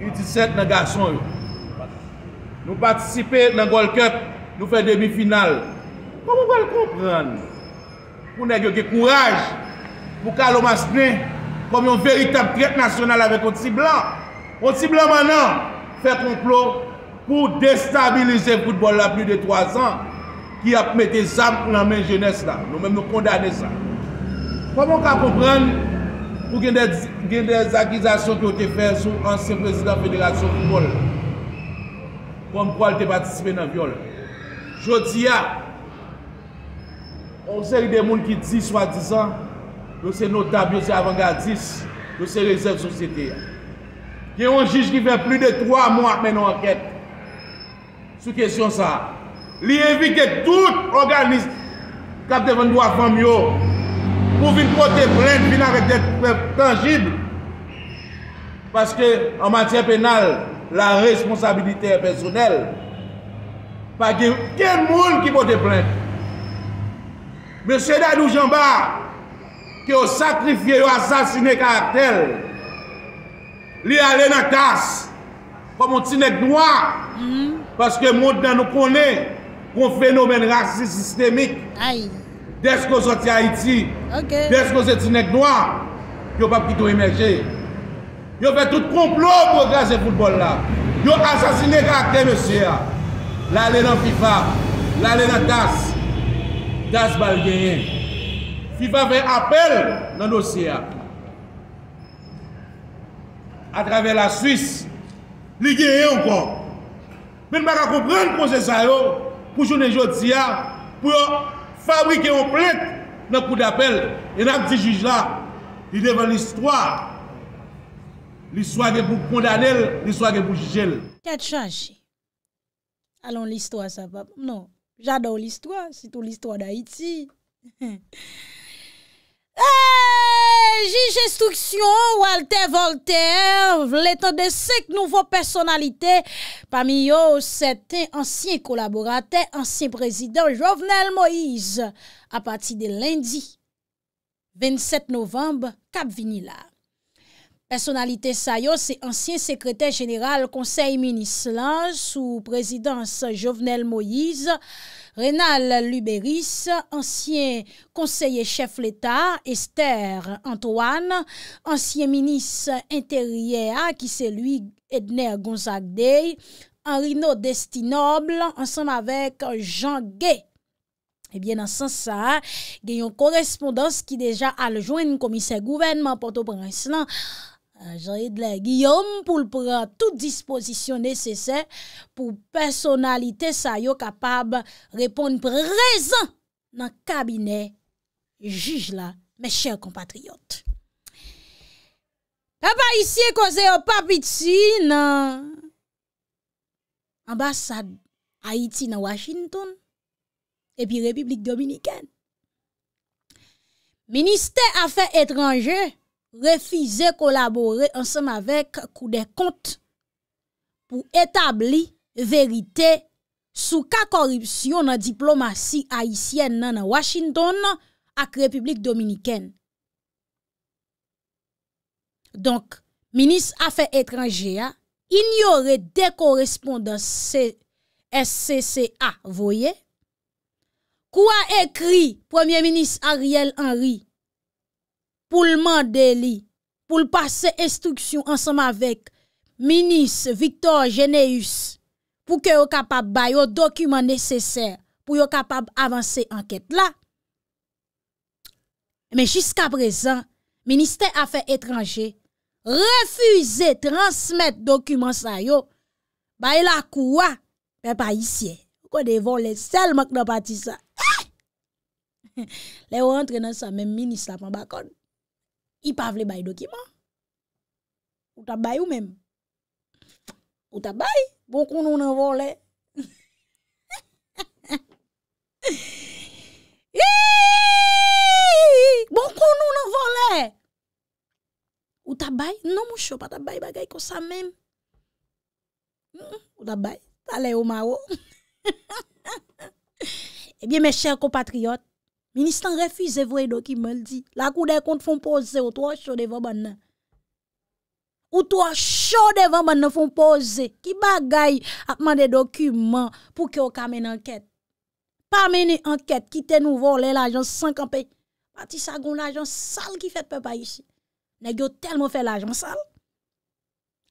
F: 8-17 nan gason yo. Nou patisipe nan gol kèp, nou fè demi final. Kou mwen gwen konpren, pou ne ge ge kouraj, pou kal om asne, pou mwen yon veritab kret nasyonal avè konti blan. On siblè man nan fè konplo pou destabilize football la plus de 3 ans ki ap mette zan pou la men jenès la. Nou men mè kondane sa. Kwa moun ka kompran pou gen de zakizasyon ki ou te fè sou anse prezident federasyon football la. Kom kwa ou te batisipe nan viol. Chou ti ya, ou se y de moun ki di swa dizan yo se notab yo se avangadis yo se rezèp sosyete ya. Ke yon jij ki ve pli de 3 moun ap men an anket. Sou kesyon sa. Li evite tout organisme. Kapte vende wafan myo. Pou vin pot te plente, vin arre dek tangible. Paske an matye penal, la responsabilite personel. Pa gen moun ki pot te plente. Monsenay nou jamba. Monsenay nou jamba. Ke ou sakrifye ou asasine karatel. Li a lè nan tas, komon ti nek noa, hmm. paske moun nan nou konè, kon fenomen rasisistemik. Desko zoti Haiti,
A: desko zeti
F: nek noa, yo pap ki tou emerje. Yo vè tout komplot, yo gazè foulbol la. Yo asazine kakè nò siya. La lè nan FIFA, la lè nan tas, tas bal genyen. FIFA vè apel nan nos siya. A travè la Suisse, li gen yon kon. Men mwa ka kompren kon se sa yo, pou jounen jout siya, pou yo fabrike yon plek, nan kou d'apel, e nan pti juj la, li devan l'histoire. L'histoire gen pou kondanel, l'histoire gen pou jujel.
A: Kè chanj, alon l'histoire sa pa. Non, jadou l'histoire, sitou l'histoire d'Haïti. *laughs* Hey! Jij instruksyon Walter Voltaire vletan de sek nouvo personalite Pamiyo sete ansyen kolaborate, ansyen prezident Jovenel Moïse A pati de lendi, 27 novembe, Kap Vinila Personalite Sayo se ansyen sekrete general konsey Minislan Sou prezident Jovenel Moïse Renal Luberis, ansyen konseye chef l'Etat, Esther Antoine, ansyen minis interie a, ki se lui Edner Gonzague Dey, Henri Nodestinobl, ansenm avek Jean Guet. Ebyen eh ansen sa, gayon korespondans ki deja aljouen komise gouvenman Porto-Prinselan, Jory de la Guillaume pou l pran tout disposition nesesè pou personalite sa yo kapab repon prezen nan kabine juj la me chèr kompatriot. Pa pa isye koze yo papi ti nan ambasad Haiti nan Washington epi Republik Dominikèn. Ministè afe etranjè refize kolabore ansem avek kou de kont pou etabli verite sou ka koripsyon nan diplomasy Haitienne nan Washington ak Republik Dominikene. Donk, Minis Afè Etrangéa ignore dekorespondan S.C.C.A. Kou a ekri Premier Minis Ariel Henry? pou lman deli, pou lpasse instruksyon ansanman vek Minis, Victor, Geneus, pou ke yo kapab bay yo dokumen neseser, pou yo kapab avanse anket la. Men, jiska prezan, Ministè Afè Etranjè, refuze transmèt dokumen sa yo, bay la kouwa, men pa yisiye, pou kwa devon lè sel mak nan pati sa. Lè yo antre nan sa men Ministè Afè Bakon, I pa avle bay do ki man. Ou tabay ou menm? Ou tabay? Bon konou nan vole. *laughs* Bon konou nan vole. Ou tabay? Non mou chou pa tabay bagay ko sa menm. Hmm, ou tabay? Sa le ou ma wo. *laughs* Ebyen me chèr ko patriot. Ministan refize vwe do ki meldi. La kou de kont fon pose ou to a chode van ban nan. Ou to a chode van ban nan fon pose. Ki bagay apman de dokumen pou ki o kamen anket. Pa menen anket ki ten ou volen l'ajans 50 pek. Pati sa goun l'ajans sal ki fet pe pa ishi. Ne gyo tel mo fe l'ajans sal.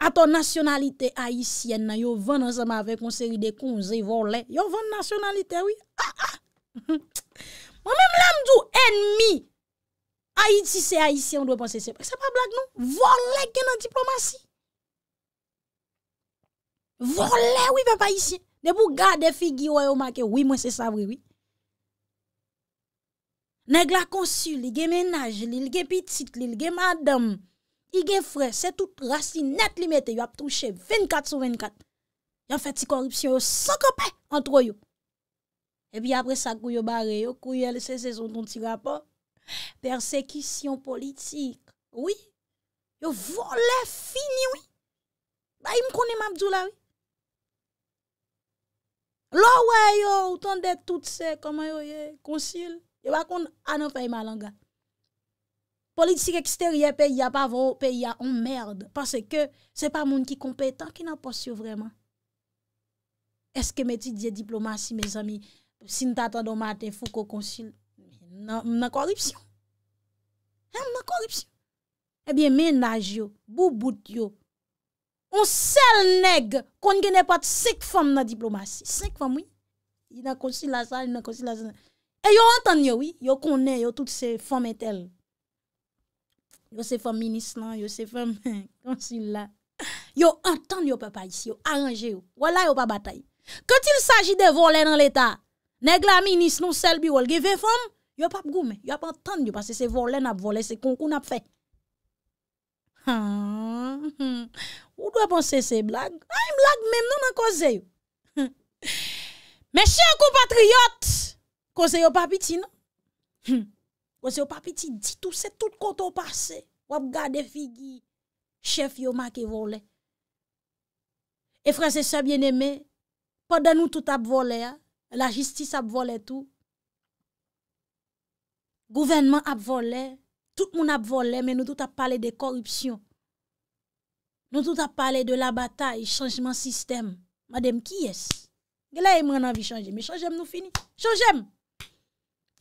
A: A ton nasyonalite aisyen nan yo ven anseman ave konseri de konze volen. Yo ven nasyonalite oui. Ha ha! Mwen mèm lèm djou, enmi. Haiti, se ha iti, on dwe panse se. Pèk se pa blag nou? Vole gen nan diplomati. Vole, wè pa pa iti. Nè pou gade figi wè yo make, wè mwen se sabri, wè. Nèk la konsul, lè gen menaj, lè gen pitit, lè gen madam, lè gen fre, se tout rasi net limitè, yon ap touche 24 sou 24. Yon fè ti korupsyon, yon s'okopè antro yo. E pi apre sa kou yo bare yo, kou yo lese sezon ton ti rapor. Persekisyon politik, woui. Yo vole fini woui. Ba im konen mabdou la woui. Lo wè yo, utande tout se, koman yo ye, konsil. Yo bakon anon ah fèy malanga. Politik eksteryen pe y apavou, pe y apon merd. Pase ke se pa moun ki kompetan ki nan posyo vreman. Eske meti di diplomasi, me zami. Sin tatan do maten fou kou konsil nan koripsyon. Nan koripsyon. Ebyen menaj yo, bou bout yo, on sel neg kon genepat sek fom nan diplomasyon. Sek fom, oui. E yo antan yo, oui. Yo konen yo tout se fom etel. Yo se fom inislan, yo se fom *laughs* konsil la. Yo antan yo papay si yo, aranje yo, wala yo pa batay. Koutil saji de vole nan l'Etat, Neg la minis nou sel bi wol, ge ve fom, yo ap ap goume, yo ap antande yo, pase se vole nap vole, se koukou nap fe. Ou do ap ansese blag? Ay blag menm nou nan kose yo. *laughs* Me chen kou patriyot, kose yo papiti nou. Kose yo papiti ditou, se tout koto pase, wap gade figi, chef yo ma ke vole. E franse se bieneme, pa dan nou tout ap vole ya, La jistis ap vole tout. Gouvernement ap vole. Tout moun ap vole, men nou tout ap pale de korupsyon. Nou tout ap pale de la bataye, chanjman sistem. Madem, ki yes? Gela e mwen anvi chanje, men chanjem nou fini. Chanjem!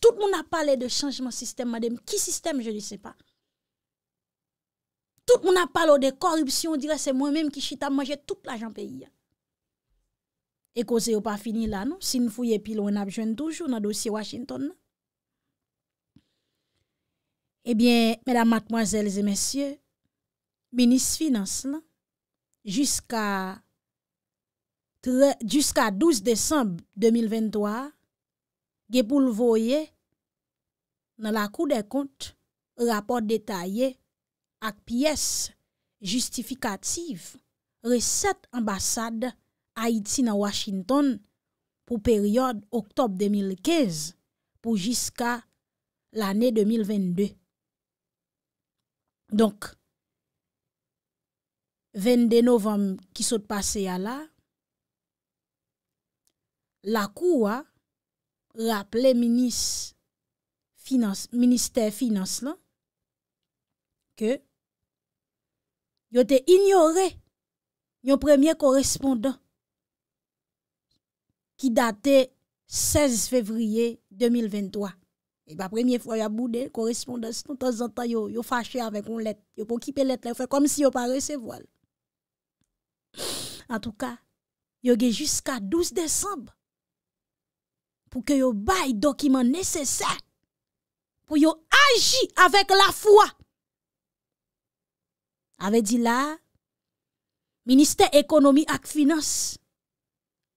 A: Tout moun ap pale de chanjman sistem, madem, ki sistem, je li se pa. Tout moun ap pale de korupsyon, dire se mwen menm ki chita, manje tout la janpeyi ya. E kose yo pa fini la, no? Sin fouye pilon, an ap jwen toujou nan dosye Washington, no? E eh bien, mèdam matmwazèl zè mèsyè, menis finans, no? Juska 12 désemb 2023, ge pou l'voye nan la kou de kont rapòt detayè ak piyes justifikatif re set ambassade Haïti na Washington pou periode oktob 2015 pou jiska l'anè 2022. Donk, 22 novem ki sot pase ya la, la kou wa raple minister finance la ke yo te ignore yon premier korespondant Ki date 16 fevriye 2023. E ba premye fwa yo abou de, korespondans nou tan zantan yo fache avèk yon let. Yo pou kipe let la, yo fè kom si yo pa resevo al. An tou ka, yo ge jiska 12 decemb. Pou ke yo bay dokiman nesesè. Pou yo aji avèk la fwa. Ave di la, Ministè Ekonomie ak Finans.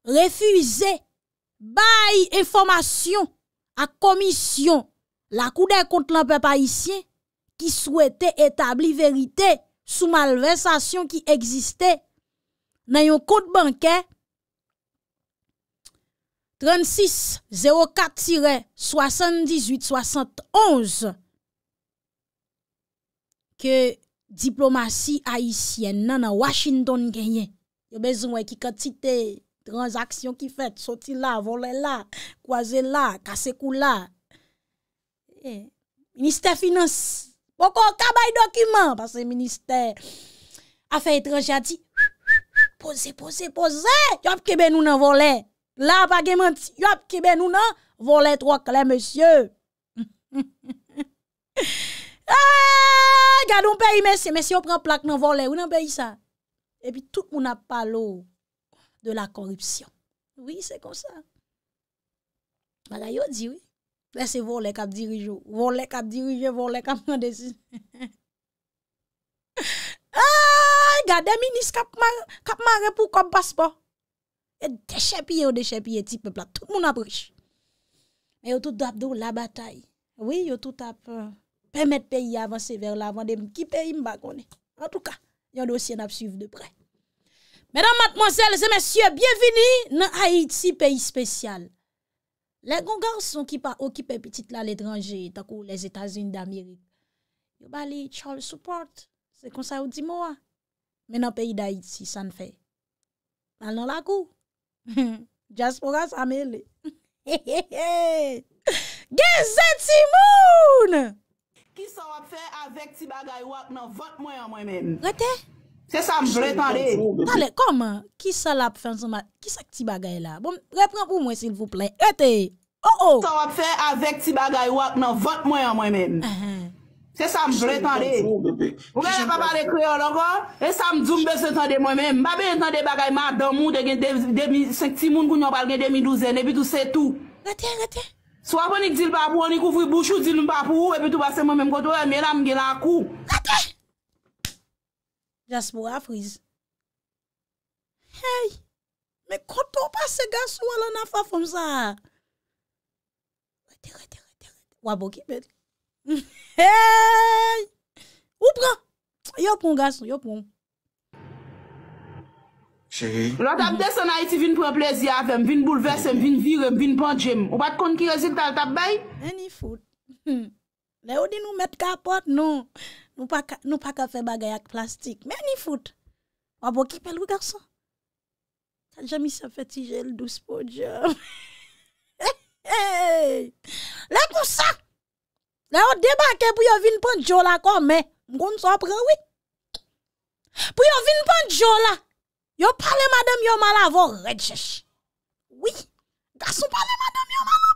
A: refuize, baye informasyon a komisyon la koude kont l'anpe pa isye ki souwete etabli verite sou malversasyon ki egziste nan yon kout bankè 36-04-78-71 ke diplomasy a isye nan a Washington genye yo bezon wè ki katite Transaksyon ki fèt, soti la, vole la, kwaze la, kase kou la. E, ministèr finance, poko kaba yi dokumen pa se ministèr. Afè yi tranche a di, pose, pose, pose, yop kebe nou nan vole. La apage manti, yop kebe nou nan vole trok le monsye. *laughs* Ah, gade yon peyi mèsi, mèsi yon pren plak nan vole, yon nan peyi sa. E pi tout moun ap pa lò. de la korupsyon. Oui, c'est comme ça. M'a rayon diri, ben se vore lè kap dirijou, vore lè kap dirijou, vore lè kap mandesim. *laughs* Aaaa, ah, gade minis kap marè pou kom paspon. E dechèp yè, o oh, dechèp yè, ti pepla, tout moun aprej. E yo tout ap do la bataï. Oui, yo tout ap, pèmèt peyi avanse ver la vande, mkipè yè mba konè. En tout ka, yon dosyen ap suv de prey. Mèdèm matmonsèl, zè mèsyè, bièvini nè Haiti peyi spèsyal. Lè goun garson ki pa okipe piti tla l'étranjè takou lè zétazin d'Amiri. Lè bali, tchòl support, se konsa ou di mòwa. Mè nan peyi d'Haiti, san fè. Mal nan lakou? Djasporas amè lè. Gèzè ti moun!
G: Ki sa wap fè avèk ti bagay wak nan vot mwen
A: an mwen men? Gote? Gote? Se sa m vre tan de. Tale, koman, ki sa la pou fèn sou mat, ki sa ki ti bagay la? Bon, repran pou mwen sil vou plen. Ete, o o. Sa wap fèn avèk ti bagay wak
G: nan, vot mwen an mwen men. Se sa m vre tan de. Mwen lè pa pale kweyo lankon, e sa m dzumbe se tan de mwen men. Mabè yon tan de bagay mat dan moun, se ti moun koun yon pal gen 2012 ene, bitou se tou. Gatè, gatè. Swa ponik dil papou, ane kou fwi bouchou, dil m papou, e bitou basen mwen men koto, e mè la m gelan kou. Gatè.
A: Jaspo a friz. Hey! Me kontou pa se gansou alon a fa fom sa. Tere, tere, tere. Wabou ki bet. *laughs* Hey! Ou pran. Yopon gansou, yopon. Lò tap deson a iti vin preplezi
G: avèm, vin bouleversem, vin virem, vin panjèm. Ou bat kon ki rezilt al tap bay?
A: Eni fote. Nè ou di nou met kapot nou Nou pa kafe bagay ak plastik Mè ni fout Wabou ki pel w garso Sa jemi se feti jel dous po dje Lè kon sa Nè ou debake pou yo vin pon djola kon mè Mkon so apre wè Pou yo vin pon djola Yo pale madame yo mala Vou rejesh Wè Garso pale madame yo mala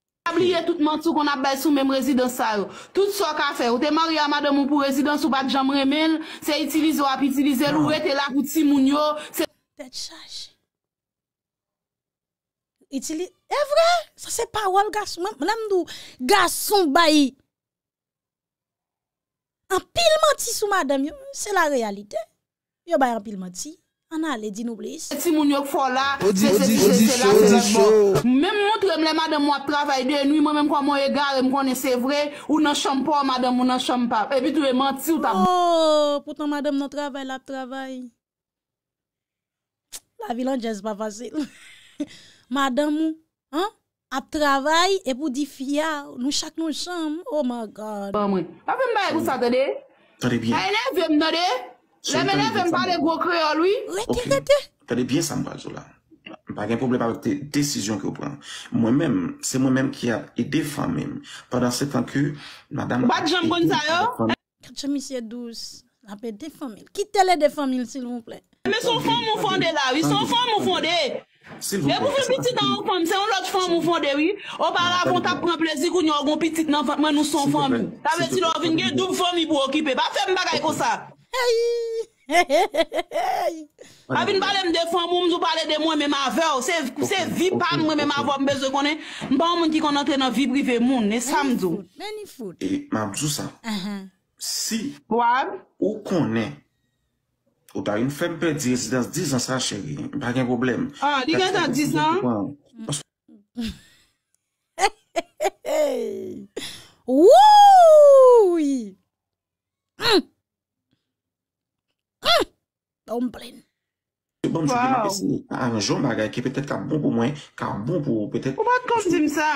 A: Bliye tout mantou kon ap bay sou mèm rezidans sa
G: yo. Tout so ka fe, ou te marye a madèm ou pou rezidans ou bak jan mremen, se itilize wap, itilize non. loup, ete la
A: gouti moun yo. Fèd chache. E vre, sa se parol gassou mèm. Mèm nou, gassou bayi. An pil manti sou madèm yo, se la realite. Yo bay an pil manti. Ana ledi nou blis?
B: Si moun yok fola, se se se se la se la
G: bop. Mem moutrem le madame wap travay den, mou mèm kwa mou e gare, mou mèm kwa ne se vre, ou nan chanm pa, madame ou nan chanm
A: pa. E bitou e manti ou ta mou. Oh, poutan madame wap travay la travay. La vilan jen se pa vasil. Madame, an, ap travay e pou di fiyar. Nou chak nou chanm. Oh my God. Ape mba e pou satade? A ene vye mnade?
G: Lè mè lè fè m pa lè gwo kreol, oui? Ouè, ti,
F: ti, ti. Tè lè biè sa mwa, Jola. Mpa gen pouble pa wèk te desisyon ki ou pran. Mwen mèm, se mwen mèm ki a edè fanmèm. Padan se tan ki, madame... Ou pa ki jèm kon sa yo?
A: Kètè misye 12, apè edè fanmèm. Kitè lè edè fanmèm, sil moun plè. Mè son
F: fan moun fande la, wè. Son fan moun fande. Mè pou fè piti
G: nan wou fande, se yon lot fan moun fande, wè. Ou pa la, pou ta pran plezi kou nyo agon piti
A: Hey, hey,
G: hey, hey, hey, hey. A vi n pale m defon moun, m zou pale de mwen me ma ve. Se vi pan mwen me ma ve m bezou konen, m pa moun ki konote nan vi brive moun, ne sam zou.
A: Many food. Hey,
F: mam, zou sa. Anhan. Si. Wab. Ou konen. Ou ta yon fe mpe diye, si dans 10 ans a chegi, m pa gen problem. Ah, di gen dans 10 ans? Mwen.
A: *laughs* Hey, hey, hey, hey, hey. Wou! M! Ha! Boun blin.
F: Waou. Ha, anjoun bagay ki petèt ka bon pou mwen, ka bon pou bon petèt... Ou
G: ba konsim sa?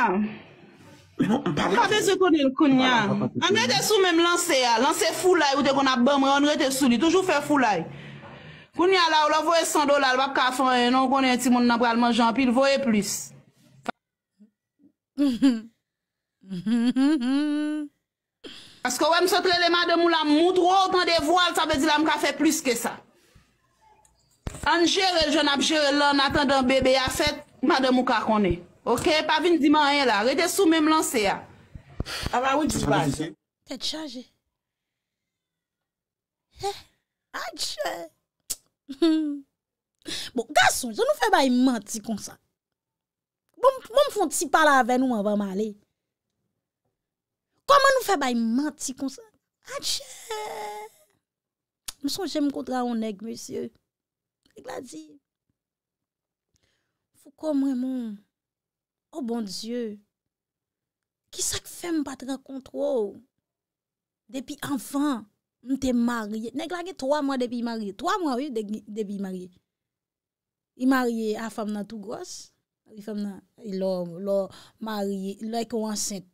G: Menon, anpare... Ka fè se konen kounya? An rete sou menm lanse ya, lanse foulay ou te kon ap bèm re, an rete sou li, toujou fè foulay. Kounya la ou la vòe 100 dolar, wap 40, non konen ti moun napral manjan, pi l vòe plus. *laughs* Aske wèm sotre le madèm ou la moun tro otan de voal sa be di la mou ka fe plis ke sa. An jere l jen ap jere l an atan dan bebe ya fet madèm ou ka konè. Ok, pa vin diman en la, re de sou mèm lan se ya.
A: Ama wèm di pa. Tè t'chaje. Eh, atche. Bon, gason, zon nou fe bay manti kon sa. Bon, moun fonte si pala avè nou mwa mwa malè. Koman nou fè bay manti kon sa? A tchè! Mè son jè m kontra anèk, mè sè. Mè gladi. Fou kom mè moun. O oh, bon djè. Kisa k fè m patre kontro? Depi anfan, m te marye. Mè gladi, troa mwa depi marye. Troa mwa, oui, depi marye. I marye, a fam nan tou gos. I fam nan, i lò, lò, marye, lò ek ou ansèk.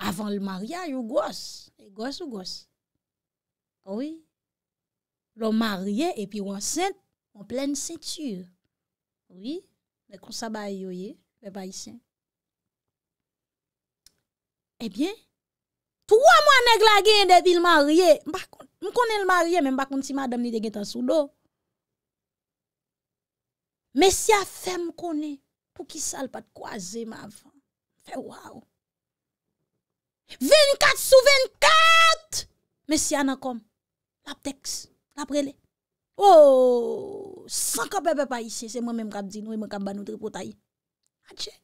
A: avan l marye, yo gos. Yo gos ou gos? Owi. Ah l o marye, epi wansen, w plen sentur. Owi. Mwen konsaba yo ye, mwen bayisen. Ebyen, eh touwa mwen neg la gen depi l marye. Mwen kone l marye, mwen bakon si madam ni degen tan sou do. Mwen si a fè mwen kone, pou ki sal pat kwa ze ma avan. Fè waw. 24 sou 24 Mesya nan kom Lap teks Lap rele Ooooo 100 kap ep ep a isye Se mwen men mkap di nou E mwen mkap banoutri potay Ache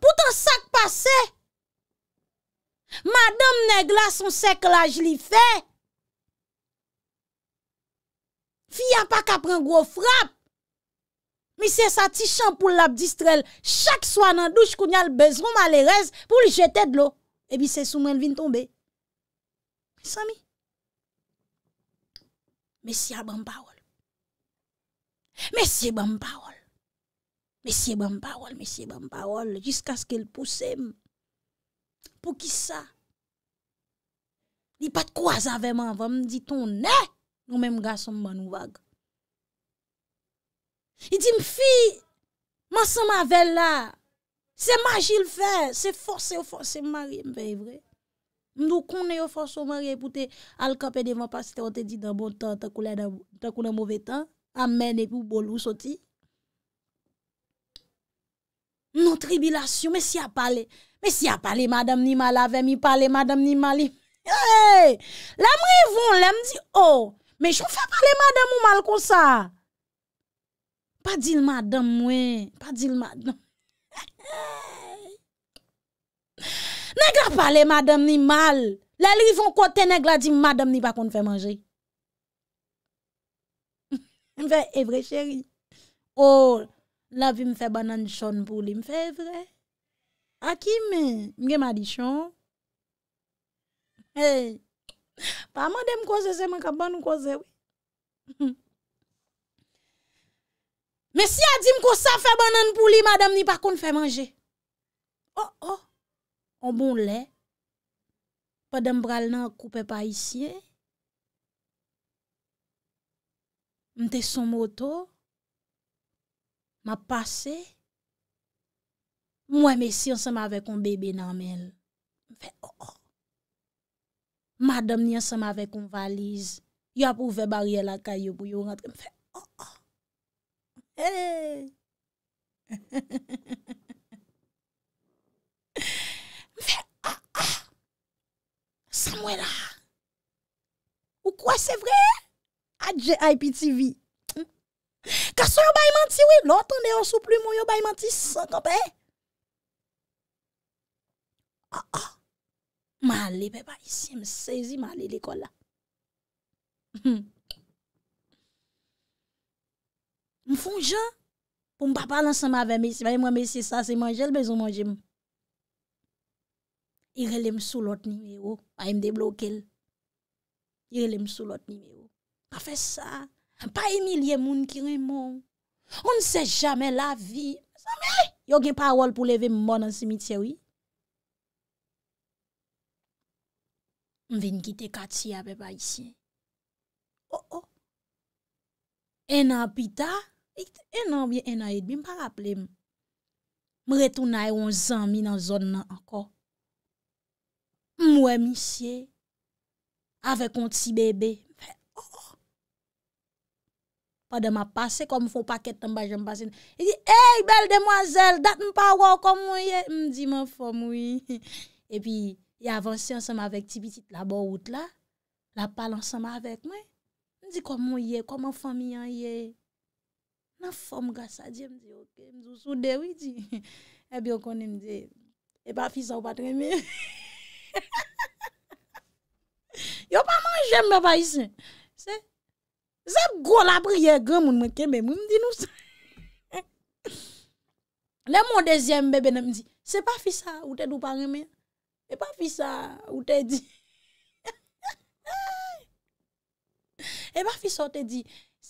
A: Poutan sak pase Madame neg la son sek la jli fe Fiya pa kap ren gro frap Mesya sa ti chan pou lap distrel Chak swan nan douj koun ya l bezrou Malerez pou li jete dlo Ebi se soumen vin tombe. Sami. Mesye ban paol. Mesye ban paol. Mesye ban paol. Mesye ban paol. Jiska skil pusem. Po ki sa. Di pat kwa zaveman vèm. Di tonè. Nou menm ga som ban wag. Di mfi. Mansan ma vèm la. Se maji l fè, se fòsè ou fòsè marye mpe evre. Mdou kounè ou fòsè ou marye pou te al kapè devan pasite ou te di dan bon tan takou nan mwove tan, amène pou bol ou soti. Mnou tribilasyon, mè si apalè, mè si apalè madame ni mal avè, mi palè madame ni mal. La mre yvon, la mdi, oh, mè chou fè palè madame ou mal konsa. Pa dil madame mwen, pa dil madame. Nèk la pale madam ni mal, lèl rifon kote nèk la di madam ni pa kon fè manjè. Mwen fè evre eh, chèri, ou oh, la vi mwen fè banan chon pou li mwen fè evre. A ki mwen, mwen gen madichon. Hey, pa man de mwen kose seman ka ban mwen kose. Men si a di m ko sa fe banan pou li, madame ni pa kon fe manje. Oh oh, an bon le, pa dem bral nan koupe pa isye, eh. mte son moto, ma pase, mwen men si an seman avek an bebe nan men, mwen fe oh oh. Madame ni an seman avek an valize, yo ap ouve barye la kayo pou yo rentre, mwen fe oh oh. *laughs* Ah, ah, Samwe la Ou kwa se vre Adje IPTV *laughs* Kaso yo baymanti we Lontan de osu plu moun yo baymanti sa kope A ah, a Ma ale beba isi msezi Ma ale lekola *laughs* Hmm m fonje, pou m papal ansan m ave mesi, vay m remesi sa, se manje l bezou manje m. I relem sou lot ni mi ou, vay m deblokel. I relem sou lot ni mi ou. Pa fe sa, pa emilie moun ki remon. On se jamen la vi. Yo gen parol pou leve m bon an simitye wii. M ven gite kati ya beba isi. Oh oh. E nan pita, E ki te enan mwen enan yed mi, mpa rapple mwen. Mwen retou nan yon zan mi nan zon nan anko. Mwen mwen misye, avek yon ti bebe. Fè, oh! Fè de mwen pase, kom mwen fò paket an bajan mwen pase. E ki, hey bel demwazel, dat mwen pa wò, kom mwen ye? Mwen di mwen fò mwen. E pi, yon avansi ansama vek ti biti la bo out la. La pal ansama vek mwen. Mwen di, kom mwen ye, kom mwen fò mwen yon ye? nan fòm gwa sa di, m di yo te, m zou sou dewi di, e bi yo koni m di, e pa fi sa ou pa treme. *laughs* Yo pa man jem be ba yi se, se, zèp go la briye, gè moun mè keme, m di nou se. *laughs* Le moun dezyem bebe nan m di, se pa fi sa ou te dupan reme, e pa fi sa ou te di. *laughs* E pa fi sa ou te di,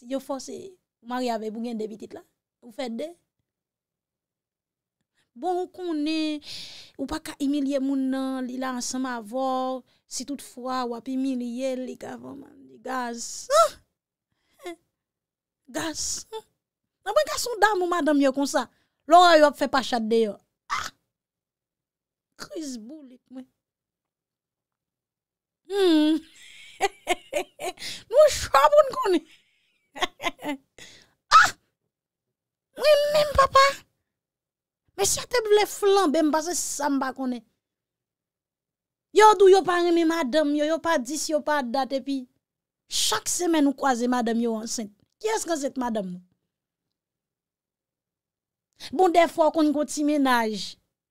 A: yo fò se, Mwari ave bou gen debi tit la. Ou fe de. Bon ou konen, ou pa ka emilye moun nan, li la ansan ma vor, si tout fwa, wap emilye li kavon man. Gaz. Gaz. Nan bon gaz son dam ou madame yo konsa. Lora yo ap fe pachade yo. Chris ah! Bullitt mwen. Hmm. *laughs* Nou chwa bon konen. Ha! Ah! Mwen mwen mwen papa Mwen sateble flan Ben ba se samba konen Yo do yo pa rine madam Yo yo pa dis yo pa date E pi chak semen ou kwaze madam yo ansen Kyes kon zet madam? Bon defo kon kon ti menaj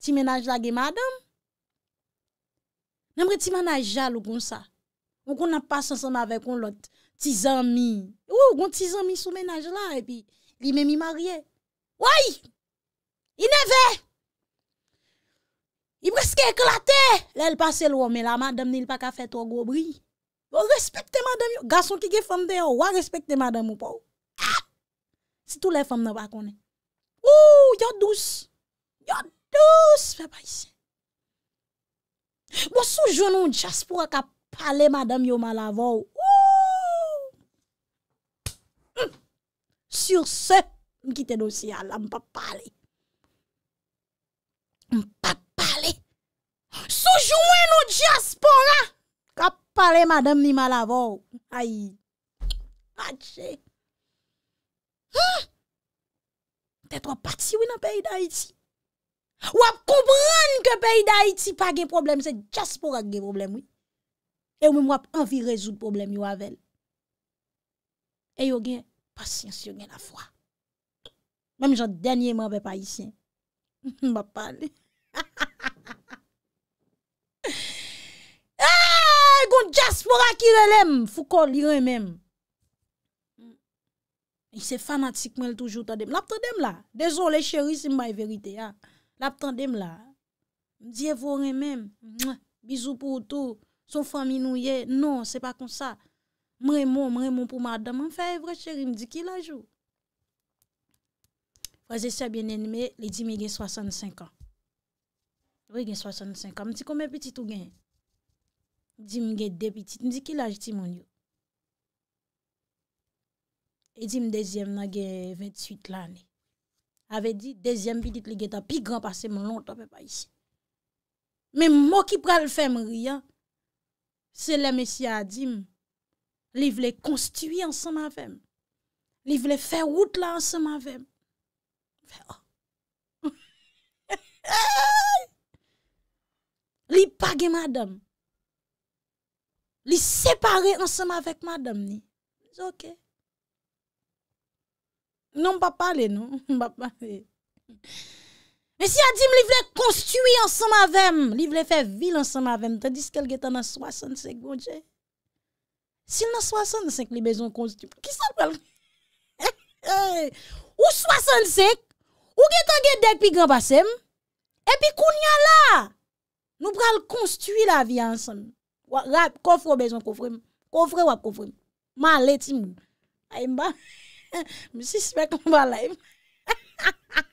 A: Ti menaj la ge madam Nemre ti menaj jal ou kon sa Ou kon nan pas ansen avek kon lot Tizan mi, ou, goun tizan mi sou menaj la, e pi, li men mi marye. Ouay, i neve, i brezke eklate, lè l'pase lò, mè la madame ni l'pa ka fè tou gò bri. Bon, oh, respekte madame yo, gason ki ge fèm de yo, wè respekte madame yo pou. Bon, si tou lè fèm nè bakone. Ou, yo douz, yo douz, fè pa isi. Mwos sou jounoun jaspoura ka pale madame yo mal avò ou. *laughs* Sur se Mkite dosi al la mpa pale
B: Mpa pale Soujouen
A: nou diaspora Mpa pale madame ni malavou Ayi Ache Ha Petro pati we nan peyi da iti Wap koubran ke peyi da iti Pa gen problem se diaspora gen problem we E ou mwap anvi rezou De problem yo aven E yo gen, pasins, yo gen la fwa. Mem jan denye mwen ve pa isen. *laughs* Mwen pa pale. *laughs* Ah, Gon diaspora ki relem. Fou kol li remem. Y se fanatik mwen toujou ta dem. Lap ta dem la. Dezon le cheri si mwen verite ya. Lap ta dem la. Dye voremem. Bizou pou tou. Son fami nou ye. Non se pa konsa. Mre mw, mre mw pou mardan, mwen fè evre chèri, mdi ki lajou. Wazè sè bènè nme, le di mwen gen 65 an. Wè gen 65 an, mti kon mwen petit ou gen. Di mwen gen depetit, mdi ki lajou ti mwen yo. E di mwen dezyem nan gen 28 l'anè. Awe di, dezyem pitit li gen ta pi gran pasè mwen lontan pe pa yisi. Mwen mwen ki pral fè mwen riyan. Se le mesya di mwen. Li vle konstiwi an seman vemen. Li vle fe wout la an seman vemen. Fe oh. *laughs* Li page madam. Li separe an seman vek madam ni. Zoke. Non mba pale nou. *laughs* Mba pale. Mesi Adim li vle konstiwi an seman vemen. Li vle fe vil an seman vemen. Tadis kel getan an swasen sek bonjè. Sil nan 65 li bezon konstitu. Ki san pral konstitu? *laughs* Eh, ou 65, ou getan get dek pi gran basem, epi kon nyan la, nou pral konstitu la vi ansan. Kofre ou bezon kofre, kofre wap kofre. Ma letim, ay mba, *laughs* msi spek mba la im. *laughs*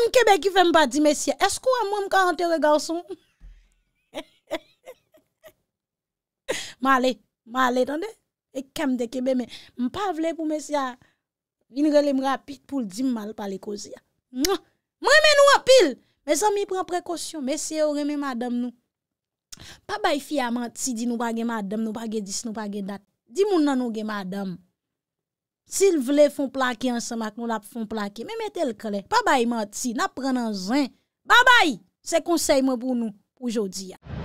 A: Mwen kebek yu fèm pa di mesya, eskou an mwen mka *laughs* anter e galson? Male, male, tan de? Ek kem de kebe, men. Mwen pa vle pou mesya, vin rele m rapit pou l di m mal pa le kozi ya. Mwen reme nou apil, men san mi pren prekosyon. Mesya yo reme madame nou. Pa bay fi a manti di nou pa gen madame nou, pa gen dis nou, pa gen dat. Di moun nan nou gen madame. Si l vle fon plake ansa mak nou la pou fon plake, me mette l kle. Pa bayi manti, na prenen zin. Ba bayi, se konseyman pou nou oujodi ya.